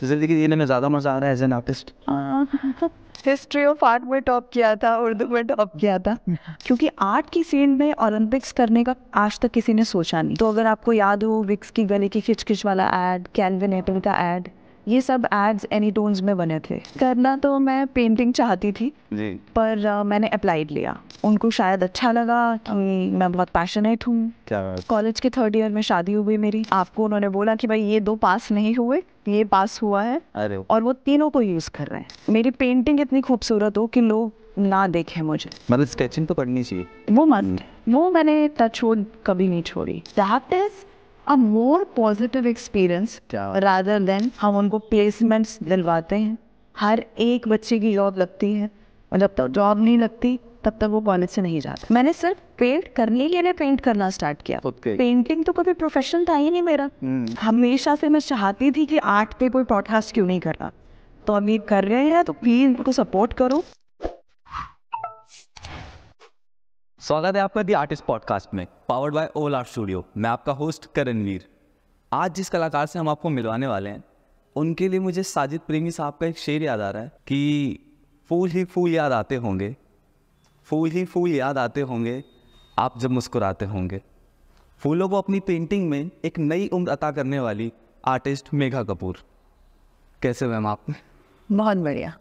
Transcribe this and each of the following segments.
तो जिंदगी जीने में ज़्यादा मज़ा आ रहा है as an artist history of art में टॉप किया था उर्दू में टॉप किया था क्योंकि आर्ट की फील्ड में ओलंपिक्स करने का आज तक किसी ने सोचा नहीं तो अगर आपको याद हो विक्स की गले की खिचकिच वाला एड कैनविन एपल का एड ये सब एड्स एनी टोन्स में बने थे करना तो मैं पेंटिंग चाहती थी जी पर uh, मैंने अप्लाइड लिया उनको शायद अच्छा लगा कि मैं बहुत पैशनेट हूँ कॉलेज के थर्ड ईयर में शादी हुई मेरी आपको उन्होंने बोला कि भाई ये दो पास नहीं हुए ये पास हुआ है अरे और वो तीनों को यूज कर रहे हैं मेरी पेंटिंग इतनी खूबसूरत हो कि लोग ना देखे मुझे मतलब स्केचिंग तो करनी चाहिए वो मत हम्म। वो मैंने टच कभी नहीं छोड़ी that is a more positive experience rather than हम उनको प्लेसमेंट्स दिलवाते हैं हर एक बच्चे की जॉब लगती है और जब तक जॉब नहीं लगती तब तक वो कॉलेज से नहीं जाता मैंने सिर्फ पेंट करने के लिए पेंट करना स्टार्ट किया okay. पेंटिंग तो कभी प्रोफेशन था ही नहीं मेरा hmm. हमेशा से मैं चाहती थी कि आर्ट पे कोई पॉडकास्ट क्यों नहीं करना तो अभी कर रहे हैं तो प्लीज उनको सपोर्ट करो स्वागत है आपका दी आर्टिस्ट पॉडकास्ट में powered by all art studio मैं आपका होस्ट करणवीर आज जिस कलाकार से हम आपको मिलवाने वाले हैं उनके लिए मुझे साजिद प्रेमी साहब का एक शेर याद आ रहा है कि फूल ही फूल याद आते होंगे फूल ही फूल याद आते होंगे आप जब मुस्कुराते होंगे फूलों को अपनी पेंटिंग में एक नई उम्र अता करने वाली आर्टिस्ट मेघा कपूर कैसे मैम आप बहुत बढ़िया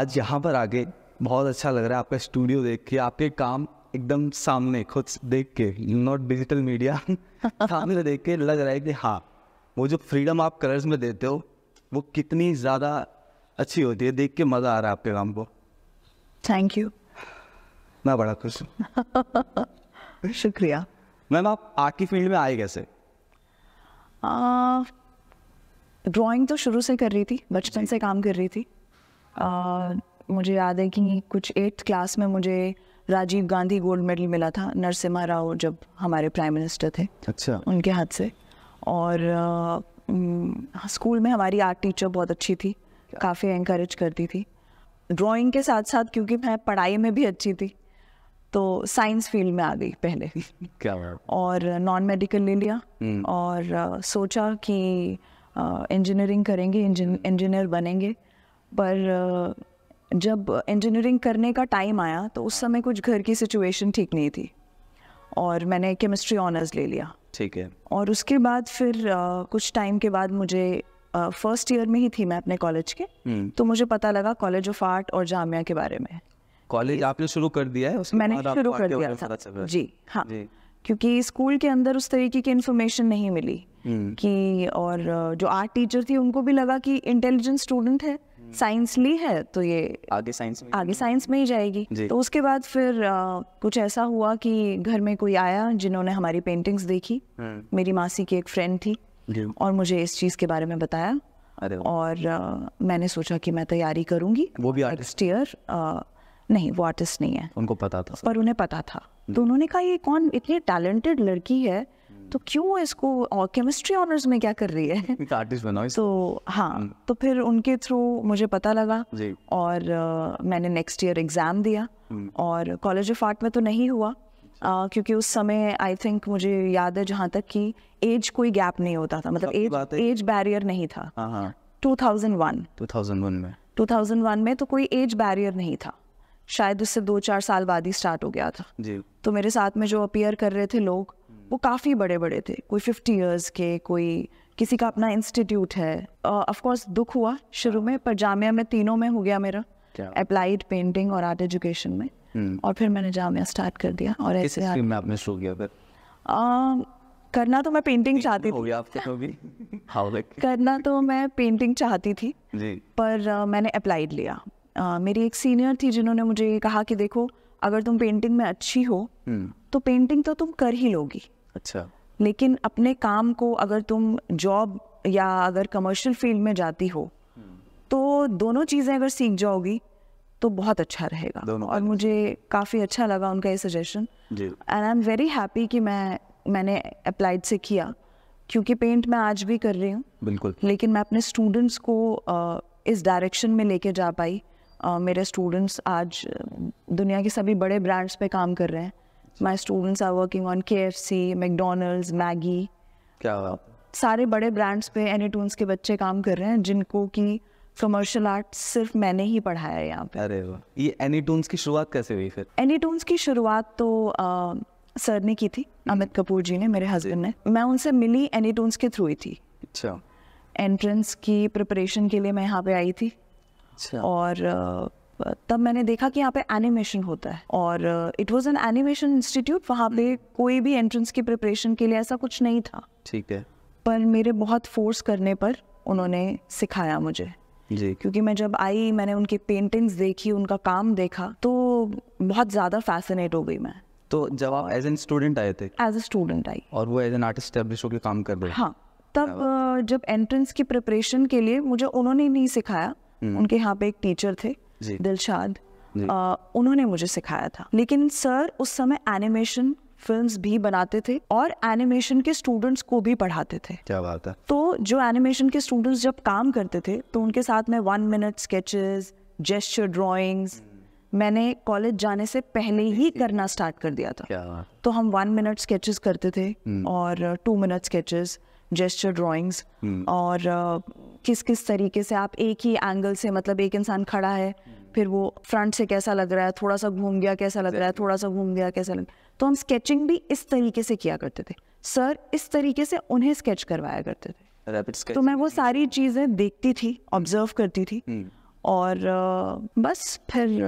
आज यहाँ पर आगे बहुत अच्छा लग रहा है आपका स्टूडियो देख के आपके काम एकदम सामने खुद देख के नॉट डिजिटल मीडिया सामने देख के लग रहा है कि हाँ वो जो फ्रीडम आप कलर्स में देते हो वो कितनी ज़्यादा अच्छी होती है देख के मज़ा आ रहा है आपके काम को थैंक यू मैं बड़ा खुश हूँ शुक्रिया मैम आप आर्ट की फील्ड में आए कैसे ड्राइंग तो शुरू से कर रही थी बचपन से काम कर रही थी मुझे याद है कि हम्म। कुछ एट्थ क्लास में मुझे राजीव गांधी गोल्ड मेडल मिला था नरसिम्हा राव जब हमारे प्राइम मिनिस्टर थे अच्छा उनके हाथ से और आ, स्कूल में हमारी आर्ट टीचर बहुत अच्छी थी काफ़ी इंकरेज करती थी ड्राइंग के साथ साथ क्योंकि मैं पढ़ाई में भी अच्छी थी तो साइंस फील्ड में आ गई पहले क्या और नॉन मेडिकल ले लिया हम्म। और आ, सोचा कि इंजीनियरिंग करेंगे इंजीनियर बनेंगे पर जब इंजीनियरिंग करने का टाइम आया तो उस समय कुछ घर की सिचुएशन ठीक नहीं थी और मैंने केमिस्ट्री ऑनर्स ले लिया ठीक है और उसके बाद फिर आ, कुछ टाइम के बाद मुझे फर्स्ट ईयर में ही थी मैं अपने कॉलेज के हम्म। तो मुझे पता लगा कॉलेज ऑफ आर्ट और जामिया के बारे में कॉलेज आपने शुरू कर दिया है मैंने शुरू कर दिया था जी हाँ जी। क्योंकि स्कूल के अंदर उस तरीके की इन्फॉर्मेशन नहीं मिली हम्म। कि और जो आर्ट टीचर थी उनको भी लगा कि इंटेलिजेंट स्टूडेंट है साइंस ली है तो ये आगे साइंस में आगे साइंस में ही जाएगी तो उसके बाद फिर आ, कुछ ऐसा हुआ कि घर में कोई आया जिन्होंने हमारी पेंटिंग्स देखी हम्म। मेरी मासी की एक फ्रेंड थी और मुझे इस चीज़ के बारे में बताया और आ, मैंने सोचा कि मैं तैयारी करूंगी वो भी आर्टिस्ट ईयर नहीं वो आर्टिस्ट नहीं है उनको पता था पर उन्हें पता था हम्म। तो उन्होंने कहा ये कौन इतनी टैलेंटेड लड़की है तो क्यों इसको और केमिस्ट्री ऑनर्स में क्या कर रही है आर्टिस्ट बनाओ तो हाँ हम्म। तो फिर उनके थ्रू मुझे पता लगा और आ, मैंने नेक्स्ट ईयर एग्ज़ाम दिया हम्म। और कॉलेज ऑफ आर्ट में तो नहीं हुआ आ, अच्छा। क्योंकि उस समय आई थिंक मुझे याद है जहाँ तक कि एज कोई गैप नहीं होता था मतलब एज एज बैरियर नहीं था थाउजेंड हाँ, वन हाँ। में टू में तो कोई एज बैरियर नहीं था शायद उससे दो चार साल बाद ही स्टार्ट हो गया था जी तो मेरे साथ में जो अपियर कर रहे थे लोग वो काफ़ी बड़े बड़े थे कोई फिफ्टी ईयर्स के कोई किसी का अपना इंस्टीट्यूट है ऑफकोर्स uh, दुख हुआ शुरू में पर जामिया में तीनों में हो गया मेरा अप्लाइड पेंटिंग और आर्ट एजुकेशन में हम्म। और फिर मैंने जामिया स्टार्ट कर दिया और ऐसे में आपने शुरू किया फिर करना तो मैं पेंटिंग चाहती थी आपके तो भी हाँ, करना तो मैं पेंटिंग चाहती थी जी. पर uh, मैंने अप्लाइड लिया uh, मेरी एक सीनियर थी जिन्होंने मुझे कहा कि देखो अगर तुम पेंटिंग में अच्छी हो हम्म। तो पेंटिंग तो तुम कर ही लोगी अच्छा लेकिन अपने काम को अगर तुम जॉब या अगर कमर्शियल फील्ड में जाती हो तो दोनों चीज़ें अगर सीख जाओगी तो बहुत अच्छा रहेगा दोनों और मुझे काफ़ी अच्छा लगा उनका ये suggestion and I am very happy कि मैं मैंने अप्लाइड से किया क्योंकि पेंट मैं आज भी कर रही हूँ बिल्कुल लेकिन मैं अपने स्टूडेंट्स को इस डायरेक्शन में लेके जा पाई मेरे स्टूडेंट्स आज दुनिया के सभी बड़े ब्रांड्स पे काम कर रहे हैं my students are working on K F C McDonald's Maggi क्या बात सारे बड़े ब्रांड्स पे एनीटून्स के बच्चे काम कर रहे हैं जिनको कि कमर्शियल आर्ट सिर्फ मैंने ही पढ़ाया है यहाँ पे अरे वाह ये एनीटून्स की शुरुआत कैसे हुई फिर एनीटून्स की शुरुआत तो आ, सर ने की थी हम्म। अमित कपूर जी ने मेरे हस्बैंड ने मैं उनसे मिली एनीटून्स के थ्रू ही थी अच्छा एंट्रेंस की प्रिपरेशन के लिए मैं यहाँ पे आई थी अच्छा। और तब मैंने देखा कि यहाँ पे एनिमेशन होता है और it was an animation institute वहाँ पे कोई भी एंट्रेंस की प्रिपरेशन के लिए ऐसा कुछ नहीं था ठीक है पर मेरे बहुत फोर्स करने पर उन्होंने सिखाया मुझे जी क्योंकि मैं जब आई मैंने उनकी पेंटिंग्स देखी उनका काम देखा तो बहुत ज़्यादा फैसिनेट हो गई मैं तो जब आप एज एन स्टूडेंट आए थे एज ए स्टूडेंट आई और वो एज एन आर्टिस्ट होकर काम कर रहे हाँ तब uh, जब एंट्रेंस की प्रिपरेशन के लिए मुझे उन्होंने नहीं सिखाया हम्म। उनके यहाँ पे एक टीचर थे दिलशाद उन्होंने मुझे सिखाया था लेकिन सर उस समय एनिमेशन फिल्म्स भी बनाते थे और एनिमेशन के स्टूडेंट्स को भी पढ़ाते थे क्या बात है तो जो एनिमेशन के स्टूडेंट्स जब काम करते थे तो उनके साथ में one minute sketches gesture drawings मैंने कॉलेज जाने से पहले ही करना स्टार्ट कर दिया था क्या तो हम वन मिनट स्केचेस करते थे हम्म। और two minute sketches gesture drawings hmm. और किस किस तरीके से आप एक ही एंगल से मतलब एक इंसान खड़ा है फिर वो फ्रंट से कैसा लग रहा है थोड़ा सा घूम गया कैसा लग रहा है थोड़ा सा घूम गया कैसा लग तो हम स्केचिंग भी इस तरीके से किया करते थे सर इस तरीके से उन्हें स्केच करवाया करते थे तो मैं वो सारी चीज़ें देखती थी ऑब्जर्व करती थी hmm. और बस फिर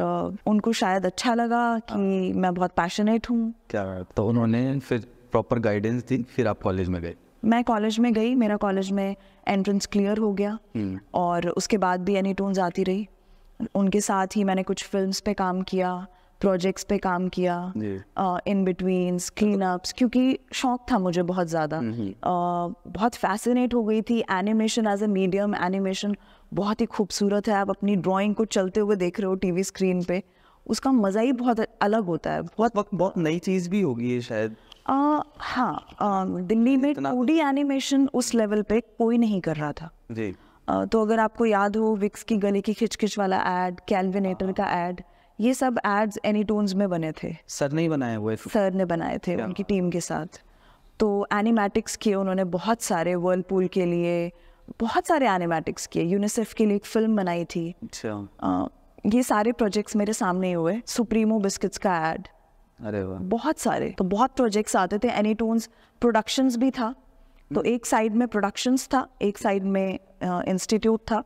उनको शायद अच्छा लगा कि हाँ। मैं बहुत पैशनेट हूँ क्या तो उन्होंने फिर प्रॉपर गाइडेंस दी फिर आप कॉलेज में गए मैं कॉलेज में गई मेरा कॉलेज में एंट्रेंस क्लियर हो गया हम्म। और उसके बाद भी एनी टून्स आती रही उनके साथ ही मैंने कुछ फिल्म्स पे काम किया प्रोजेक्ट्स पे काम किया इन बिटवीन क्लीन अप्स क्योंकि शौक था मुझे बहुत ज़्यादा uh, बहुत फैसिनेट हो गई थी animation as a medium animation बहुत ही खूबसूरत है आप अपनी ड्राइंग को चलते हुए देख रहे हो टीवी स्क्रीन पे उसका मज़ा ही बहुत अलग होता है बहुत वक्त बहुत नई चीज़ भी होगी ये शायद आ, हाँ आ, दिल्ली में टू एनिमेशन उस लेवल पे कोई नहीं कर रहा था जी आ, तो अगर आपको याद हो विक्स की गले की खिचखिच वाला एड कैलविनेटर का एड ये सब एड्स एनी टोन्स में बने थे सर ने बनाए हुए सर ने बनाए थे उनकी टीम के साथ तो एनिमेटिक्स किए उन्होंने बहुत सारे वर्लपूल के लिए बहुत सारे एनिमेटिक्स किए यूनिसेफ के लिए एक फिल्म बनाई थी अच्छा ये सारे प्रोजेक्ट्स मेरे सामने हुए सुप्रीमो बिस्किट्स का एड अरे वाह बहुत सारे तो बहुत प्रोजेक्ट्स आते थे एनीटोन्स प्रोडक्शंस भी था तो हम्म। एक साइड में प्रोडक्शंस था एक साइड में इंस्टीट्यूट था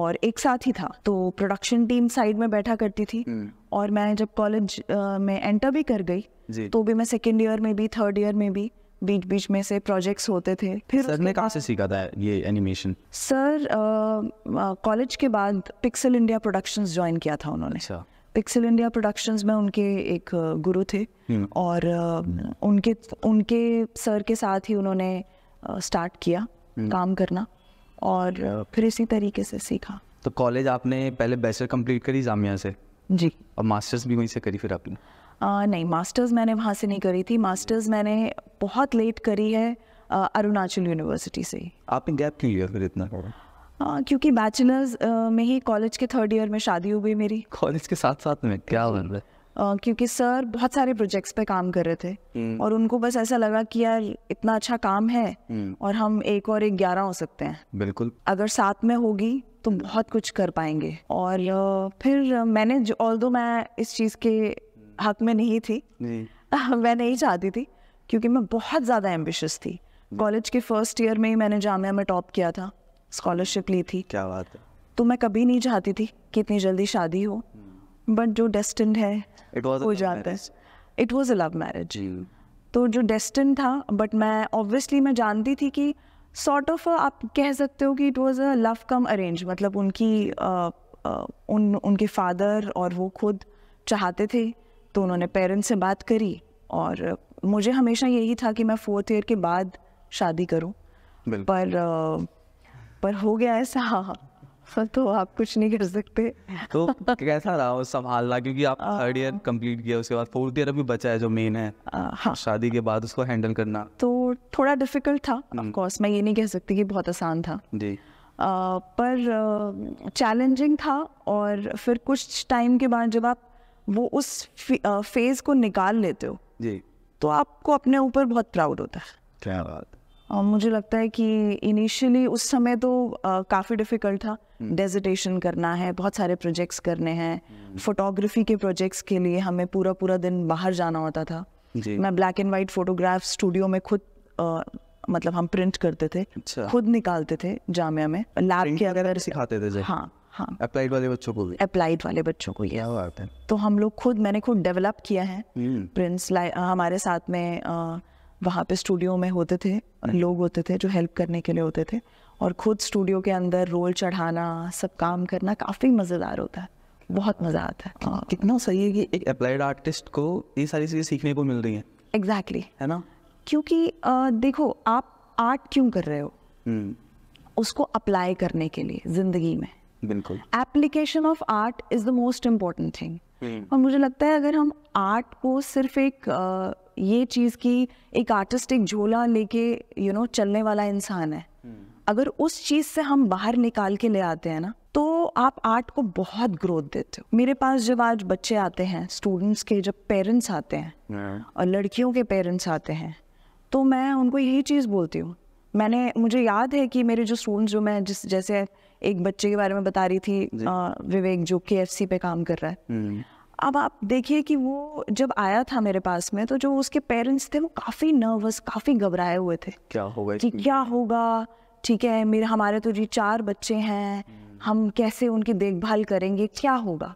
और एक साथ ही था तो प्रोडक्शन टीम साइड में बैठा करती थी हम्म। और मैं जब कॉलेज में एंटर भी कर गई तो भी मैं सेकेंड ईयर में भी थर्ड ईयर में भी बीच बीच में से प्रोजेक्ट्स होते थे फिर सर ने कहाँ से सीखा था ये एनिमेशन सर कॉलेज के बाद पिक्सल इंडिया प्रोडक्शंस ज्वाइन किया था उन्होंने पिक्सल इंडिया प्रोडक्शंस में उनके एक गुरु थे हम्म। और उनके उनके सर के साथ ही उन्होंने स्टार्ट किया हम्म। काम करना और अच्छा। फिर इसी तरीके से सीखा तो कॉलेज आपने पहले बैचलर कंप्लीट करी जामिया से जी और मास्टर्स भी वहीं से करी फिर आपने आ, नहीं मास्टर्स मैंने वहाँ से नहीं करी थी मास्टर्स मैंने बहुत लेट करी है अरुणाचल यूनिवर्सिटी से आपने गैप क्यों लिया फिर इतना आ, क्योंकि बैचलर्स में ही कॉलेज के थर्ड ईयर में शादी हो गई मेरी कॉलेज के साथ साथ में क्या बन रहा है Uh, क्योंकि सर बहुत सारे प्रोजेक्ट्स पे काम कर रहे थे हम्म। और उनको बस ऐसा लगा कि यार इतना अच्छा काम है हम्म। और हम एक और एक ग्यारह हो सकते हैं बिल्कुल अगर साथ में होगी तो बहुत कुछ कर पाएंगे और फिर मैंने ऑल दो मैं इस चीज़ के हक में नहीं थी मैं नहीं चाहती थी क्योंकि मैं बहुत ज़्यादा एम्बिशस थी कॉलेज के फर्स्ट ईयर में ही मैंने जामिया में टॉप किया था स्कॉलरशिप ली थी क्या बात है तो मैं कभी नहीं चाहती थी कि इतनी जल्दी शादी हो बट हम्म। जो डेस्टिन है वो जानते हैं it was a love marriage तो जो डेस्टिन था बट मैं ऑब्वियसली मैं जानती थी कि सॉर्ट sort ऑफ of, आप कह सकते हो कि it was a love cum arrange मतलब उनकी आ, आ, उन उनके फादर और वो खुद चाहते थे तो उन्होंने पेरेंट्स से बात करी और मुझे हमेशा यही था कि मैं फोर्थ ईयर के बाद शादी करूं पर पर हो गया ऐसा हाँ, तो आप कुछ नहीं कर सकते तो कैसा रहा वो संभालना क्योंकि आप थर्ड ईयर कंप्लीट किया उसके बाद फोर्थ ईयर अभी बचा है जो मेन है हाँ शादी के बाद उसको हैंडल करना तो थोड़ा डिफिकल्ट था ऑफकोर्स हम्म। मैं ये नहीं कह सकती कि बहुत आसान था जी आ, पर चैलेंजिंग था और फिर कुछ टाइम के बाद जब आप वो उस फेज को निकाल लेते हो जी तो आपको अपने ऊपर बहुत प्राउड होता है क्या बात और मुझे लगता है कि इनिशियली उस समय तो काफ़ी डिफ़िकल्ट था डेजिटेशन हम्म। करना है बहुत सारे प्रोजेक्ट्स करने हैं फोटोग्राफी हम्म। के प्रोजेक्ट्स के लिए हमें पूरा पूरा दिन बाहर जाना होता था जी। मैं black and white photograph studio में खुद आ, मतलब हम प्रिंट करते थे अच्छा। खुद निकालते थे जामिया में लैब के अगर सिखाते थे हाँ अप्लाइड हाँ। वाले बच्चों को अप्लाइड वाले बच्चों को क्या बात है तो हम लोग खुद मैंने खुद डेवलप किया है प्रिंस हम्म। हमारे साथ में वहाँ पे स्टूडियो में होते थे हम्म। लोग होते थे जो हेल्प करने के लिए होते थे और खुद स्टूडियो के अंदर रोल चढ़ाना सब काम करना काफ़ी मज़ेदार होता है बहुत मज़ा आता है हाँ, कितना सही है कि एक अप्लाइड आर्टिस्ट को ये सारी चीज़ें सीखने को मिल रही है एग्जैक्टली exactly. है ना क्योंकि आ, देखो आप आर्ट क्यों कर रहे हो हम्म। उसको अप्लाई करने के लिए ज़िंदगी में बिल्कुल application of art is the most important thing और मुझे लगता है अगर हम आर्ट को सिर्फ एक ये चीज़ की एक आर्टिस्टिक झोला लेके यू you नो know, चलने वाला इंसान है हम्म। अगर उस चीज़ से हम बाहर निकाल के ले आते हैं ना तो आप आर्ट को बहुत ग्रोथ देते हो मेरे पास जब आज बच्चे आते हैं स्टूडेंट्स के जब पेरेंट्स आते हैं हाँ। और लड़कियों के पेरेंट्स आते हैं तो मैं उनको यही चीज़ बोलती हूँ मैंने मुझे याद है कि मेरे जो स्टूडेंट्स जो मैं जिस जैसे एक बच्चे के बारे में बता रही थी आ, विवेक जो के पे काम कर रहा है हम्म। अब आप देखिए कि वो जब आया था मेरे पास में तो जो उसके पेरेंट्स थे वो काफ़ी नर्वस काफ़ी घबराए हुए थे क्या होगा कि क्या होगा ठीक है मेरे हमारे तो जी चार बच्चे हैं हम्म। हम कैसे उनकी देखभाल करेंगे क्या होगा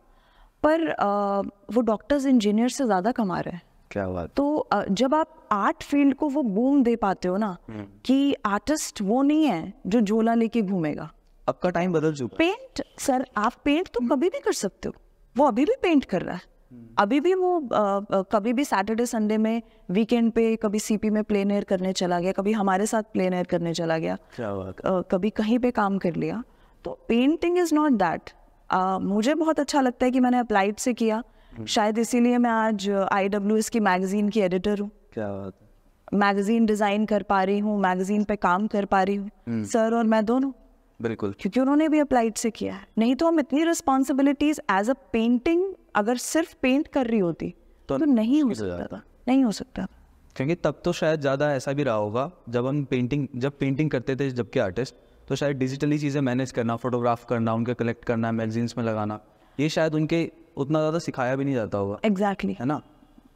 पर आ, वो डॉक्टर्स इंजीनियर से ज़्यादा कमा रहे हैं क्या बात तो जब आप आर्ट फील्ड को वो बूम दे पाते हो ना हम्म। कि आर्टिस्ट वो नहीं है जो झोला लेके घूमेगा अब का टाइम बदल चुका पेंट सर आप पेंट तो कभी भी कर सकते हो वो अभी भी पेंट कर रहा है हम्म। अभी भी वो आ, कभी भी सैटरडे संडे में वीकेंड पे कभी सीपी में प्लेन एयर करने चला गया कभी हमारे साथ प्लेन एयर करने चला गया आ, कभी कहीं पे काम कर लिया तो पेंटिंग इज नॉट दैट मुझे बहुत अच्छा लगता है कि मैंने अप्लाइड से किया हम्म। शायद इसीलिए मैं आज आई डब्ल्यू एस की मैगजीन की एडिटर हूँ मैगजीन डिजाइन कर पा रही हूँ मैगजीन पे काम कर पा रही हूँ सर हम्म। और मैं दोनों बिल्कुल क्योंकि उन्होंने भी अप्लाइड से किया है नहीं तो हम इतनी रिस्पॉन्सिबिलिटीज एज अ पेंटिंग अगर सिर्फ पेंट कर रही होती तो, तो नहीं हो सकता था नहीं हो सकता क्योंकि तब तो शायद ज़्यादा ऐसा भी रहा होगा जब हम पेंटिंग जब पेंटिंग करते थे जबकि आर्टिस्ट तो शायद डिजिटली चीज़ें मैनेज करना फोटोग्राफ करना उनके कलेक्ट करना मैगजीन्स में लगाना ये शायद उनके उतना ज़्यादा सिखाया भी नहीं जाता होगा एग्जैक्टली exactly. है ना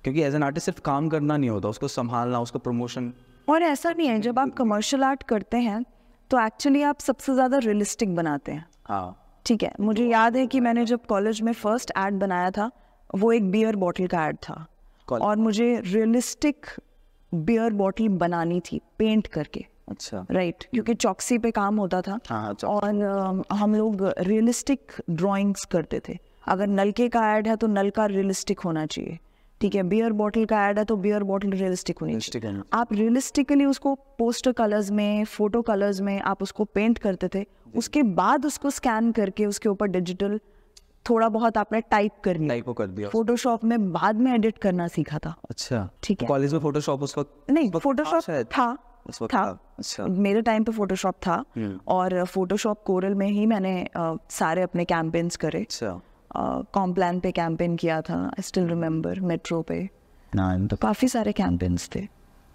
क्योंकि एज एन आर्टिस्ट सिर्फ काम करना नहीं होता उसको संभालना उसको प्रमोशन और ऐसा नहीं है जब आप कमर्शियल आर्ट करते हैं तो एक्चुअली आप सबसे ज़्यादा रियलिस्टिक बनाते हैं हाँ। ठीक है मुझे याद है कि मैंने जब कॉलेज में फर्स्ट एड बनाया था वो एक बियर बॉटल का एड था और मुझे रियलिस्टिक बियर बॉटल बनानी थी पेंट करके अच्छा राइट right, क्योंकि चौकसी पे काम होता था हाँ, हाँ और हम लोग रियलिस्टिक ड्राइंग्स करते थे अगर नलके का ऐड है तो नल का रियलिस्टिक होना चाहिए ठीक है बियर बॉटल का ऐड है तो बियर बॉटल रियलिस्टिक होनी चाहिए आप रियलिस्टिकली उसको पोस्टर कलर्स में फोटो कलर्स में आप उसको पेंट करते थे उसके बाद उसको स्कैन करके उसके ऊपर डिजिटल थोड़ा बहुत आपने टाइप कर लिया कर दिया फोटोशॉप में बाद में एडिट करना सीखा था अच्छा ठीक है कॉलेज में फोटोशॉप उस वक्त नहीं फोटोशॉप था था अच्छा मेरे टाइम पे फोटोशॉप था हम्म। और फोटोशॉप कोरल में ही मैंने सारे अपने कैंपेन्स करे अच्छा कॉम्प्लान पे कैंपेन किया था आई स्टिल रिमेम्बर मेट्रो पे तो काफ़ी सारे कैंपेन्स थे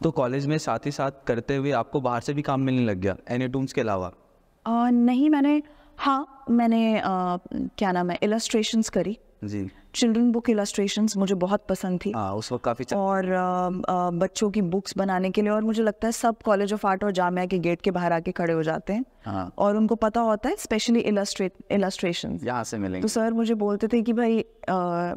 तो कॉलेज में साथ ही साथ करते हुए आपको बाहर से भी काम मिलने लग गया एनीटूम्स के अलावा नहीं मैंने हाँ मैंने आ, क्या नाम है इलस्ट्रेशंस करी जी चिल्ड्रन बुक इलास्ट्रेशन मुझे बहुत पसंद थी आ, हाँ, उस वक्त काफ़ी और आ, आ, बच्चों की बुक्स बनाने के लिए और मुझे लगता है सब कॉलेज ऑफ आर्ट और जामिया के गेट के बाहर आके खड़े हो जाते हैं हाँ। और उनको पता होता है स्पेशली इलास्ट्रेशन यहाँ से मिलेंगे तो सर मुझे बोलते थे कि भाई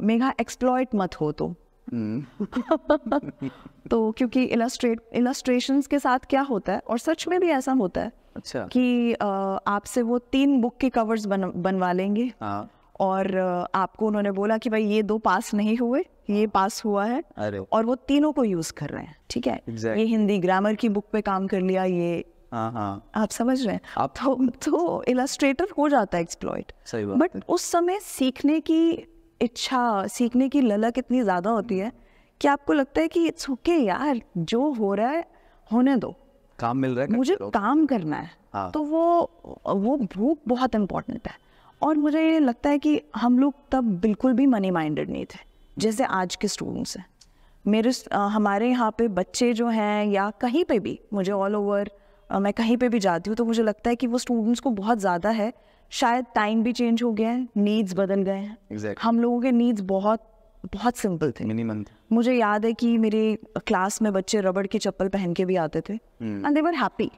मेघा एक्सप्लॉयट मत हो तो हम्म। तो क्योंकि इलास्ट्रेशन के साथ क्या होता है और सच में भी ऐसा होता है अच्छा कि आपसे वो तीन बुक के कवर्स बन बनवा लेंगे हाँ और आपको उन्होंने बोला कि भाई ये दो पास नहीं हुए ये हाँ। पास हुआ है और वो तीनों को यूज कर रहे हैं ठीक है exactly. ये हिंदी ग्रामर की बुक पे काम कर लिया ये हाँ, हाँ। आप समझ रहे हैं आप तो तो इलास्ट्रेटर हो जाता है एक्सप्लॉइट बट उस समय सीखने की इच्छा सीखने की ललक इतनी ज्यादा होती है कि आपको लगता है कि इट्स ओके यार जो हो रहा है होने दो काम मिल रहा है मुझे काम करना है हाँ। तो वो वो भूख बहुत इम्पोर्टेंट है और मुझे लगता है कि हम लोग तब बिल्कुल भी मनी माइंडेड नहीं थे जैसे आज के स्टूडेंट्स हैं मेरे हमारे यहाँ पे बच्चे जो हैं या कहीं पे भी मुझे ऑल ओवर मैं कहीं पे भी जाती हूँ तो मुझे लगता है कि वो स्टूडेंट्स को बहुत ज़्यादा है शायद टाइम भी चेंज हो गया है नीड्स बदल गए हैं exactly. हम लोगों के नीड्स बहुत बहुत सिंपल थे मिनिमम मुझे याद है कि मेरे क्लास में बच्चे रबड़ की चप्पल पहन के भी आते थे एंड दे वर हैप्पी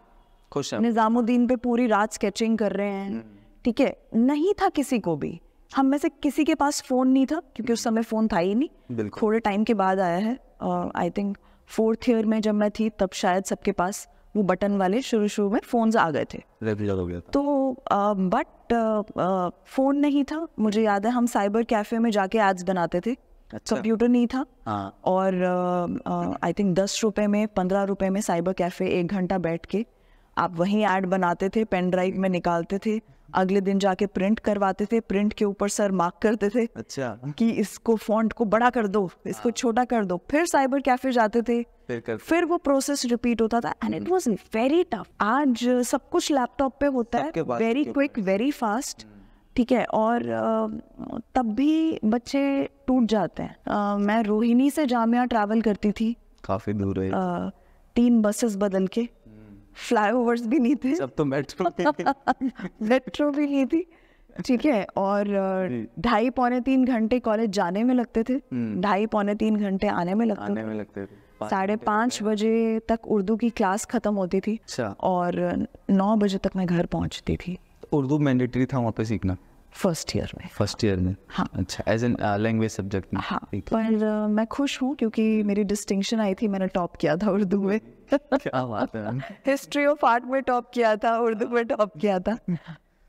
खुश निज़ामुद्दीन पे पूरी रात स्केचिंग कर रहे हैं hmm. ठीक है नहीं था किसी को भी हम में से किसी के पास फ़ोन नहीं था क्योंकि उस समय फ़ोन था ही नहीं थोड़े टाइम के बाद आया है आई थिंक फोर्थ ईयर में जब मैं थी तब शायद सबके पास वो बटन वाले शुरू शुरू में फोन आ गए थे हो गया तो बट फ़ोन नहीं था मुझे याद है हम साइबर कैफ़े में जाके एड्स बनाते थे कंप्यूटर अच्छा। नहीं था हाँ। और आई थिंक दस रुपए में पंद्रह रुपए में साइबर कैफ़े एक घंटा बैठ के आप वही एड बनाते थे पेन ड्राइव में निकालते थे अगले दिन जाके प्रिंट करवाते थे प्रिंट के ऊपर सर मार्क करते थे अच्छा कि इसको फॉन्ट को बड़ा कर दो इसको हाँ। छोटा कर दो फिर साइबर कैफे जाते थे फिर, फिर वो प्रोसेस रिपीट होता था and it was very tough आज सब कुछ लैपटॉप पे होता है वेरी क्विक वेरी फास्ट ठीक है और तब भी बच्चे टूट जाते हैं मैं रोहिणी से जामिया ट्रैवल करती थी काफी दूर है तीन बसेस बदल के फ्लाई भी नहीं थे सब तो मेट्रो मेट्रो भी नहीं थी ठीक है और ढाई पौने तीन घंटे कॉलेज जाने में लगते थे हम्म। ढाई पौने तीन घंटे आने में लगते आने में लगते थे साढ़े पाँच बजे तक उर्दू की क्लास खत्म होती थी अच्छा। और नौ बजे तक मैं घर पहुंचती थी तो उर्दू मैंडेटरी था वहाँ पे सीखना फर्स्ट ईयर में फर्स्ट ईयर में हाँ अच्छा एज एन लैंग्वेज सब्जेक्ट में हाँ पर मैं खुश हूँ क्योंकि मेरी डिस्टिंक्शन आई थी मैंने टॉप किया था उर्दू में क्या बात है हिस्ट्री ऑफ आर्ट में टॉप किया था उर्दू में टॉप किया था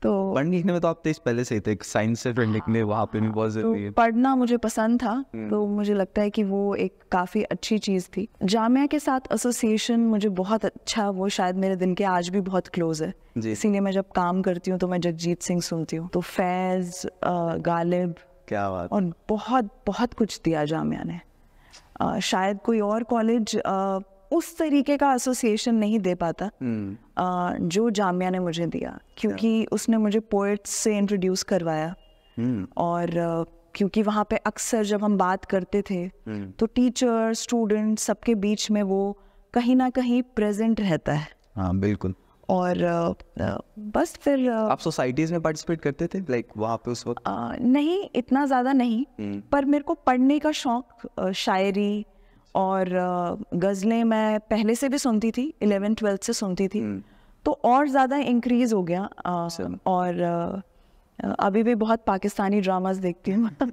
तो पढ़ने लिखने में तो आप तेज तो पहले से थे साइंस से फिर हाँ। लिखने वहाँ पे भी बहुत तो पढ़ना मुझे पसंद था हम्म। तो मुझे लगता है कि वो एक काफ़ी अच्छी चीज़ थी जामिया के साथ एसोसिएशन मुझे बहुत अच्छा वो शायद मेरे दिन के आज भी बहुत क्लोज है इसीलिए मैं जब काम करती हूँ तो मैं जगजीत सिंह सुनती हूँ तो फैज़ गालिब क्या बात और बहुत बहुत कुछ दिया जामिया ने शायद कोई और कॉलेज उस तरीके का एसोसिएशन नहीं दे पाता hmm. जो जामिया ने मुझे दिया क्योंकि yeah. उसने मुझे पोइट्स से इंट्रोड्यूस करवाया hmm. और क्योंकि वहाँ पे अक्सर जब हम बात करते थे hmm. तो टीचर स्टूडेंट सबके बीच में वो कहीं ना कहीं प्रेजेंट रहता है हाँ बिल्कुल और बस फिर आप सोसाइटीज में पार्टिसिपेट करते थे लाइक वहाँ पे उस वक्त नहीं इतना ज़्यादा नहीं पर मेरे को पढ़ने का शौक शायरी और गज़लें मैं पहले से भी सुनती थी इलेवन ट्वेल्थ से सुनती थी हम्म। तो और ज़्यादा इंक्रीज हो गया अच्छा। और अभी भी बहुत पाकिस्तानी ड्रामास देखती हूँ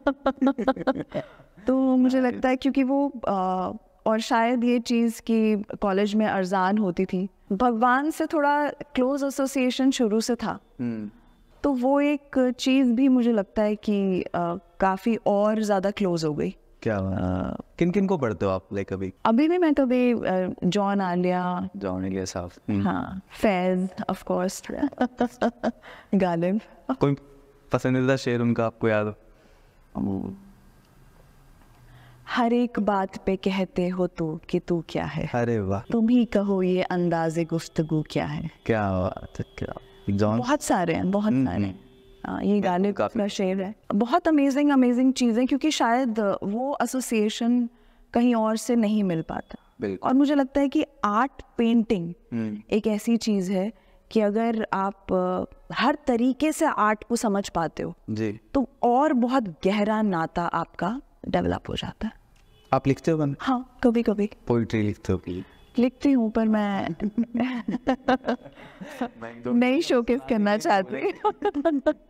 तो मुझे लगता है क्योंकि वो और शायद ये चीज़ कि कॉलेज में अरजान होती थी भगवान से थोड़ा क्लोज एसोसिएशन शुरू से था हम्म। तो वो एक चीज़ भी मुझे लगता है कि काफ़ी और ज़्यादा क्लोज हो गई क्या आ, किन किन को पढ़ते हो आप लाइक अभी अभी भी मैं कभी जॉन आलिया जॉन आलिया साहब हम्म। हाँ फैज ऑफ कोर्स गालिब कोई पसंदीदा शेर उनका आपको याद हो हर एक बात पे कहते हो तो कि तू क्या है अरे वाह तुम ही कहो ये अंदाजे गुफ्तगु क्या है क्या बात है क्या जॉन बहुत सारे हैं बहुत हम्म, सारे हैं हम्म। हाँ, ये गाने का शेर है बहुत अमेजिंग अमेजिंग चीज़ें क्योंकि शायद वो एसोसिएशन कहीं और से नहीं मिल पाता और मुझे लगता है कि आर्ट हम्म। पेंटिंग एक ऐसी चीज़ है कि अगर आप हर तरीके से आर्ट को समझ पाते हो जी तो और बहुत गहरा नाता आपका डेवलप हो जाता है आप लिखते हो बन हाँ कभी कभी पोइट्री लिखते हो लिखती हूँ पर मैं नहीं शोकेस करना चाहती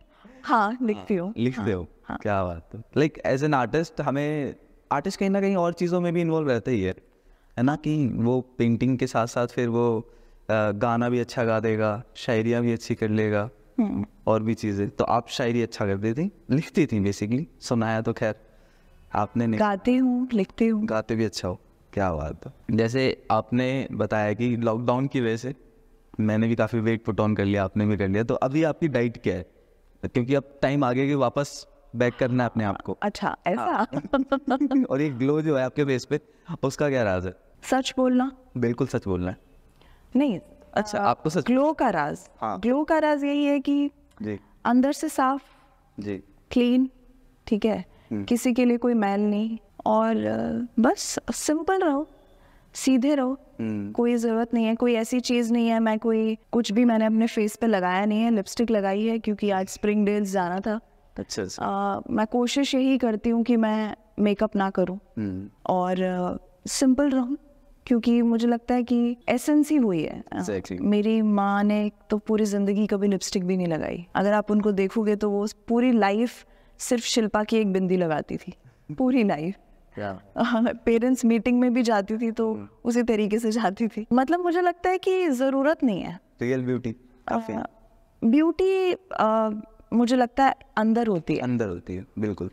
हाँ, हाँ लिखती हूँ लिखते हाँ, हो हाँ। क्या बात है लाइक एज एन आर्टिस्ट हमें आर्टिस्ट कहीं ना कहीं और चीज़ों में भी इन्वॉल्व रहता ही है है ना कि वो पेंटिंग के साथ साथ फिर वो गाना भी अच्छा गा देगा शायरियाँ भी अच्छी कर लेगा हम्म। और भी चीज़ें तो आप शायरी अच्छा करती थी लिखती थी बेसिकली सुनाया तो खैर आपने नहीं गाती हूँ लिखती हूँ गाते भी अच्छा हो क्या बात है जैसे आपने बताया कि लॉकडाउन की वजह से मैंने भी काफ़ी वेट पुट ऑन कर लिया आपने भी कर लिया तो अभी आपकी डाइट क्या है क्योंकि अब टाइम आगे गया वापस बैक करना है अपने आप को अच्छा ऐसा हाँ। और ये ग्लो जो है आपके फेस पे उसका क्या राज है सच बोलना बिल्कुल सच बोलना नहीं अच्छा आपको सच ग्लो का राज हाँ। ग्लो का राज यही है कि जी अंदर से साफ जी क्लीन ठीक है हम्म। किसी के लिए कोई मैल नहीं और बस सिंपल रहो सीधे रहो हम्म। कोई जरूरत नहीं है कोई ऐसी चीज नहीं है मैं कोई कुछ भी मैंने अपने फेस पे लगाया नहीं है लिपस्टिक लगाई है क्योंकि आज स्प्रिंग डेज जाना था अच्छा uh, मैं कोशिश यही करती हूँ कि मैं मेकअप ना करूँ हम्म। और सिंपल uh, रहूँ क्योंकि मुझे लगता है कि एसेंस ही हुई है exactly. मेरी माँ ने तो पूरी जिंदगी कभी लिपस्टिक भी नहीं लगाई अगर आप उनको देखोगे तो वो पूरी लाइफ सिर्फ शिल्पा की एक बिंदी लगाती थी पूरी लाइफ पेरेंट्स हाँ, मीटिंग में भी जाती थी तो hmm. उसी तरीके से जाती थी मतलब मुझे लगता है कि ज़रूरत नहीं है रियल ब्यूटी ब्यूटी मुझे लगता है अंदर होती है अंदर होती है बिल्कुल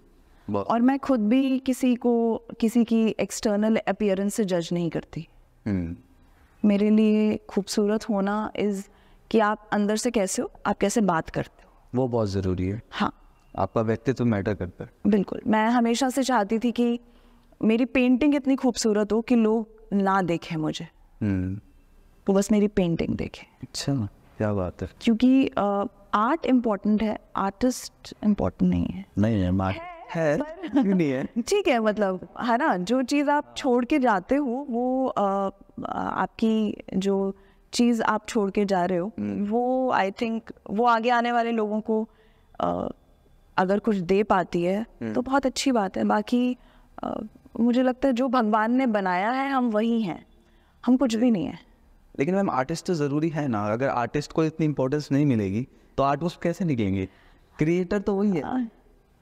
और मैं खुद भी किसी को किसी की एक्सटर्नल अपियरेंस से जज नहीं करती hmm. मेरे लिए खूबसूरत होना इज कि आप अंदर से कैसे हो आप कैसे बात करते हो वो बहुत ज़रूरी है हाँ आपका व्यक्तित्व मैटर करता है बिल्कुल मैं हमेशा से चाहती थी कि मेरी पेंटिंग इतनी खूबसूरत हो कि लोग ना देखें मुझे हम्म। वो बस मेरी पेंटिंग देखें अच्छा क्या बात है क्योंकि आर्ट इम्पोर्टेंट है आर्टिस्ट इम्पोर्टेंट नहीं है नहीं है मार्ट है क्यों नहीं है ठीक है मतलब है ना जो चीज़ आप छोड़ के जाते हो वो आपकी जो चीज़ आप छोड़ के जा रहे हो हम्म। वो आई थिंक वो आगे आने वाले लोगों को अगर कुछ दे पाती है हम्म। तो बहुत अच्छी बात है बाकी मुझे लगता है जो भगवान ने बनाया है हम वही हैं हम कुछ भी नहीं है लेकिन मैम आर्टिस्ट तो ज़रूरी है ना अगर आर्टिस्ट को इतनी इम्पोर्टेंस नहीं मिलेगी तो आर्टिस्ट कैसे निकलेंगे क्रिएटर तो वही है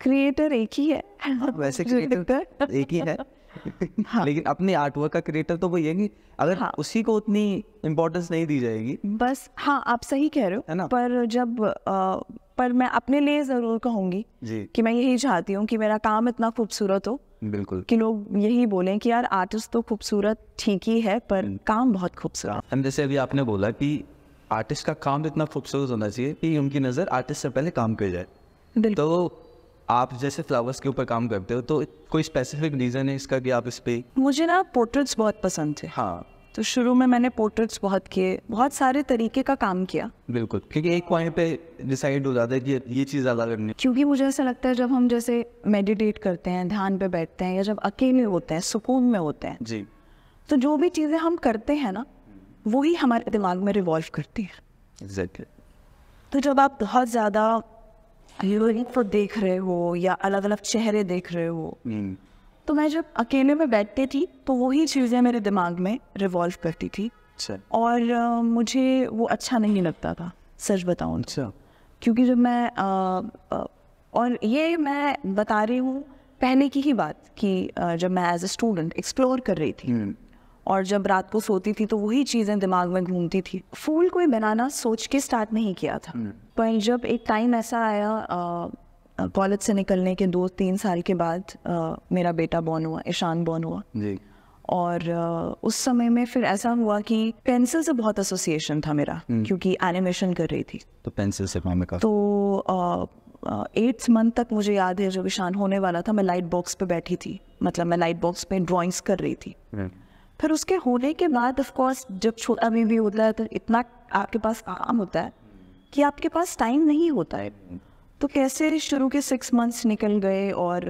क्रिएटर एक ही है हाँ, वैसे क्रिएटर एक ही है हाँ. लेकिन अपने आर्ट वर्क का क्रिएटर तो वो ये कि अगर हाँ. उसी को उतनी इम्पोर्टेंस नहीं दी जाएगी बस हाँ आप सही कह रहे हो है ना पर जब आ, पर मैं अपने लिए जरूर कहूंगी कि मैं यही चाहती हूँ कि मेरा काम इतना खूबसूरत हो बिल्कुल कि लोग यही बोले कि यार आर्टिस्ट तो खूबसूरत ठीक ही है पर हम्म। काम बहुत खूबसूरत हम जैसे अभी आपने बोला कि आर्टिस्ट का काम तो इतना खूबसूरत होना चाहिए कि उनकी नजर आर्टिस्ट से पहले काम कर जाए तो आप जैसे फ्लावर्स के ऊपर काम करते हो तो कोई स्पेसिफिक रीज़न है इसका कि आप इस पर मुझे ना पोर्ट्रेट्स बहुत पसंद थे हाँ तो शुरू में मैंने पोर्ट्रेट्स बहुत किए बहुत सारे तरीके का काम किया बिल्कुल क्योंकि एक पॉइंट पे डिसाइड हो जाता है कि ये चीज़ ज़्यादा करनी है क्योंकि मुझे ऐसा लगता है जब हम जैसे मेडिटेट करते हैं ध्यान पे बैठते हैं या जब अकेले होते हैं सुकून में होते हैं जी तो जो भी चीज़ें हम करते हैं ना वही हमारे दिमाग में रिवॉल्व करती है exactly. तो जब आप बहुत ज़्यादा हीरोइन को तो देख रहे हो या अलग अलग चेहरे देख रहे हो तो मैं जब अकेले में बैठती थी तो वही चीज़ें मेरे दिमाग में रिवॉल्व करती थी अच्छा। और uh, मुझे वो अच्छा नहीं लगता था सच बताऊँ तो। अच्छा। क्योंकि जब मैं uh, और ये मैं बता रही हूँ पहले की ही बात कि जब मैं एज ए स्टूडेंट एक्सप्लोर कर रही थी हम्म। और जब रात को सोती थी तो वही चीज़ें दिमाग में घूमती थी फूल कोई बनाना सोच के स्टार्ट नहीं किया था हम्म। पर जब एक टाइम ऐसा आया कॉलेज से निकलने के दो तीन साल के बाद आ, मेरा बेटा बॉर्न हुआ ईशान बॉर्न हुआ जी और आ, उस समय में फिर ऐसा हुआ कि पेंसिल से बहुत एसोसिएशन था मेरा हम्म। क्योंकि एनिमेशन कर रही थी तो पेंसिल से का तो एट्थ मंथ तक मुझे याद है जब ईशान होने वाला था मैं लाइट बॉक्स पे बैठी थी मतलब मैं लाइट बॉक्स पे ड्राइंग्स कर रही थी हम्म। फिर उसके होने के बाद ऑफ कोर्स जब छोटा बेबी होता है तो इतना आपके पास काम होता है कि आपके पास टाइम नहीं होता है तो कैसे शुरू के सिक्स मंथ्स निकल गए और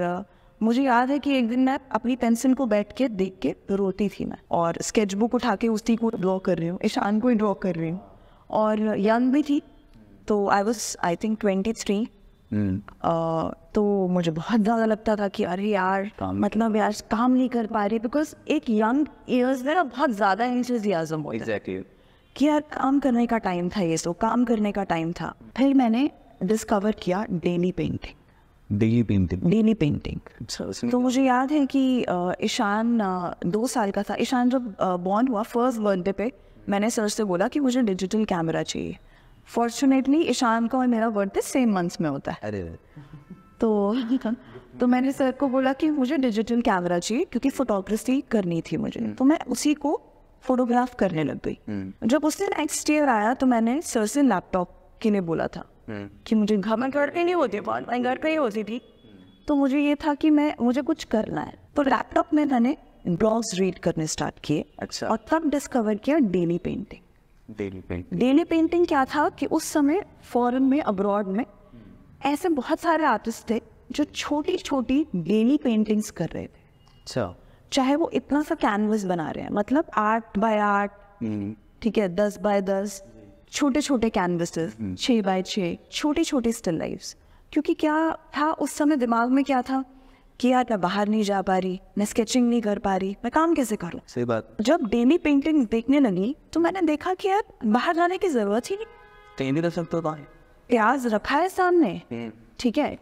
मुझे याद है कि एक दिन मैं अपनी पेंसिल को बैठ के देख के रोती थी मैं और स्केच बुक उठा के उसी को ड्रॉ कर रही हूँ ईशान को ही ड्रॉ कर रही हूँ और यंग भी थी तो I was I think twenty three तो मुझे बहुत ज़्यादा लगता था कि अरे यार मतलब यार काम नहीं कर पा रही बिकॉज एक यंग ईयर्स में ना बहुत ज़्यादा हो होता है कि यार काम करने का टाइम था ये सो तो, काम करने का टाइम था फिर मैंने डिस्कवर किया daily painting daily painting daily painting तो मुझे याद है कि ईशान दो साल का था ईशान जब बॉन्ड हुआ फर्स्ट बर्थडे पे मैंने सर से बोला कि मुझे डिजिटल कैमरा चाहिए फॉर्चुनेटली ईशान का और मेरा बर्थडे सेम मंथ्स में होता है तो तो मैंने सर को बोला कि मुझे डिजिटल कैमरा चाहिए क्योंकि फोटोग्राफी करनी थी मुझे हम्म। तो मैं उसी को फोटोग्राफ करने लग गई हम्म। जब उससे नेक्स्ट ईयर आया तो मैंने सर से लैपटॉप के लिए बोला था हम्म। कि मुझे घर में घर पर नहीं होती बात मैं घर पर ही होती थी तो मुझे ये था कि मैं मुझे कुछ करना है तो लैपटॉप में मैंने ब्लॉग्स रीड करने स्टार्ट किए अच्छा और तब डिस्कवर किया daily painting daily painting daily painting क्या था कि उस समय फॉरन में अब्रॉड में हम्म। ऐसे बहुत सारे आर्टिस्ट थे जो छोटी छोटी डेली पेंटिंग्स कर रहे थे अच्छा चाहे वो इतना सा कैनवस बना रहे हैं मतलब आठ बाय आठ हम्म। ठीक है दस बाय दस छोटे छोटे कैनवस छः बाय छः छोटे छोटे स्टिल लाइफ क्योंकि क्या था उस समय दिमाग में क्या था कि यार मैं बाहर नहीं जा पा रही मैं स्केचिंग नहीं कर पा रही मैं काम कैसे करूँ सही बात जब डेली पेंटिंग देखने लगी तो मैंने देखा कि यार बाहर जाने की जरूरत ही नहीं रख तो सकते तो प्याज रखा है सामने हम्म। ठीक है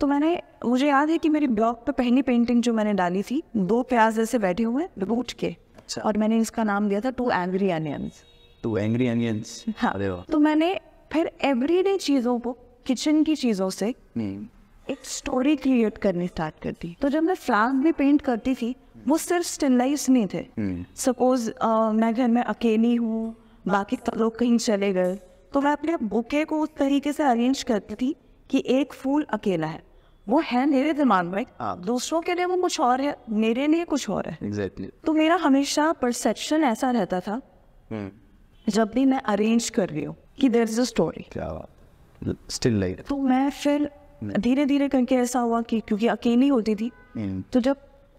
तो मैंने मुझे याद है कि मेरी ब्लॉग पे पहली पेंटिंग जो मैंने डाली थी दो प्याज जैसे बैठे हुए रूट के अच्छा। और मैंने इसका नाम दिया था two angry onions two angry onions तो मैंने फिर एवरीडे चीज़ों को किचन की चीज़ों से हम्म। एक स्टोरी क्रिएट करनी स्टार्ट कर दी तो जब मैं फ्लैग भी पेंट करती थी वो सिर्फ स्टिल नहीं थे सपोज हम्म। मैं घर में अकेली हूँ बाकी सब लोग कहीं चले गए तो मैं अपने बुके को उस तरीके से अरेंज करती थी कि एक फूल अकेला है वो है मेरे दिमाग में दूसरों के लिए वो कुछ और है मेरे लिए कुछ और है exactly. तो मेरा हमेशा परसेप्शन ऐसा रहता था hmm. जब भी मैं अरेंज कर रही हूँ कि there is a story still like तो मैं फिर हम्म। धीरे धीरे करके ऐसा हुआ कि क्योंकि अकेली होती थी hmm. तो जब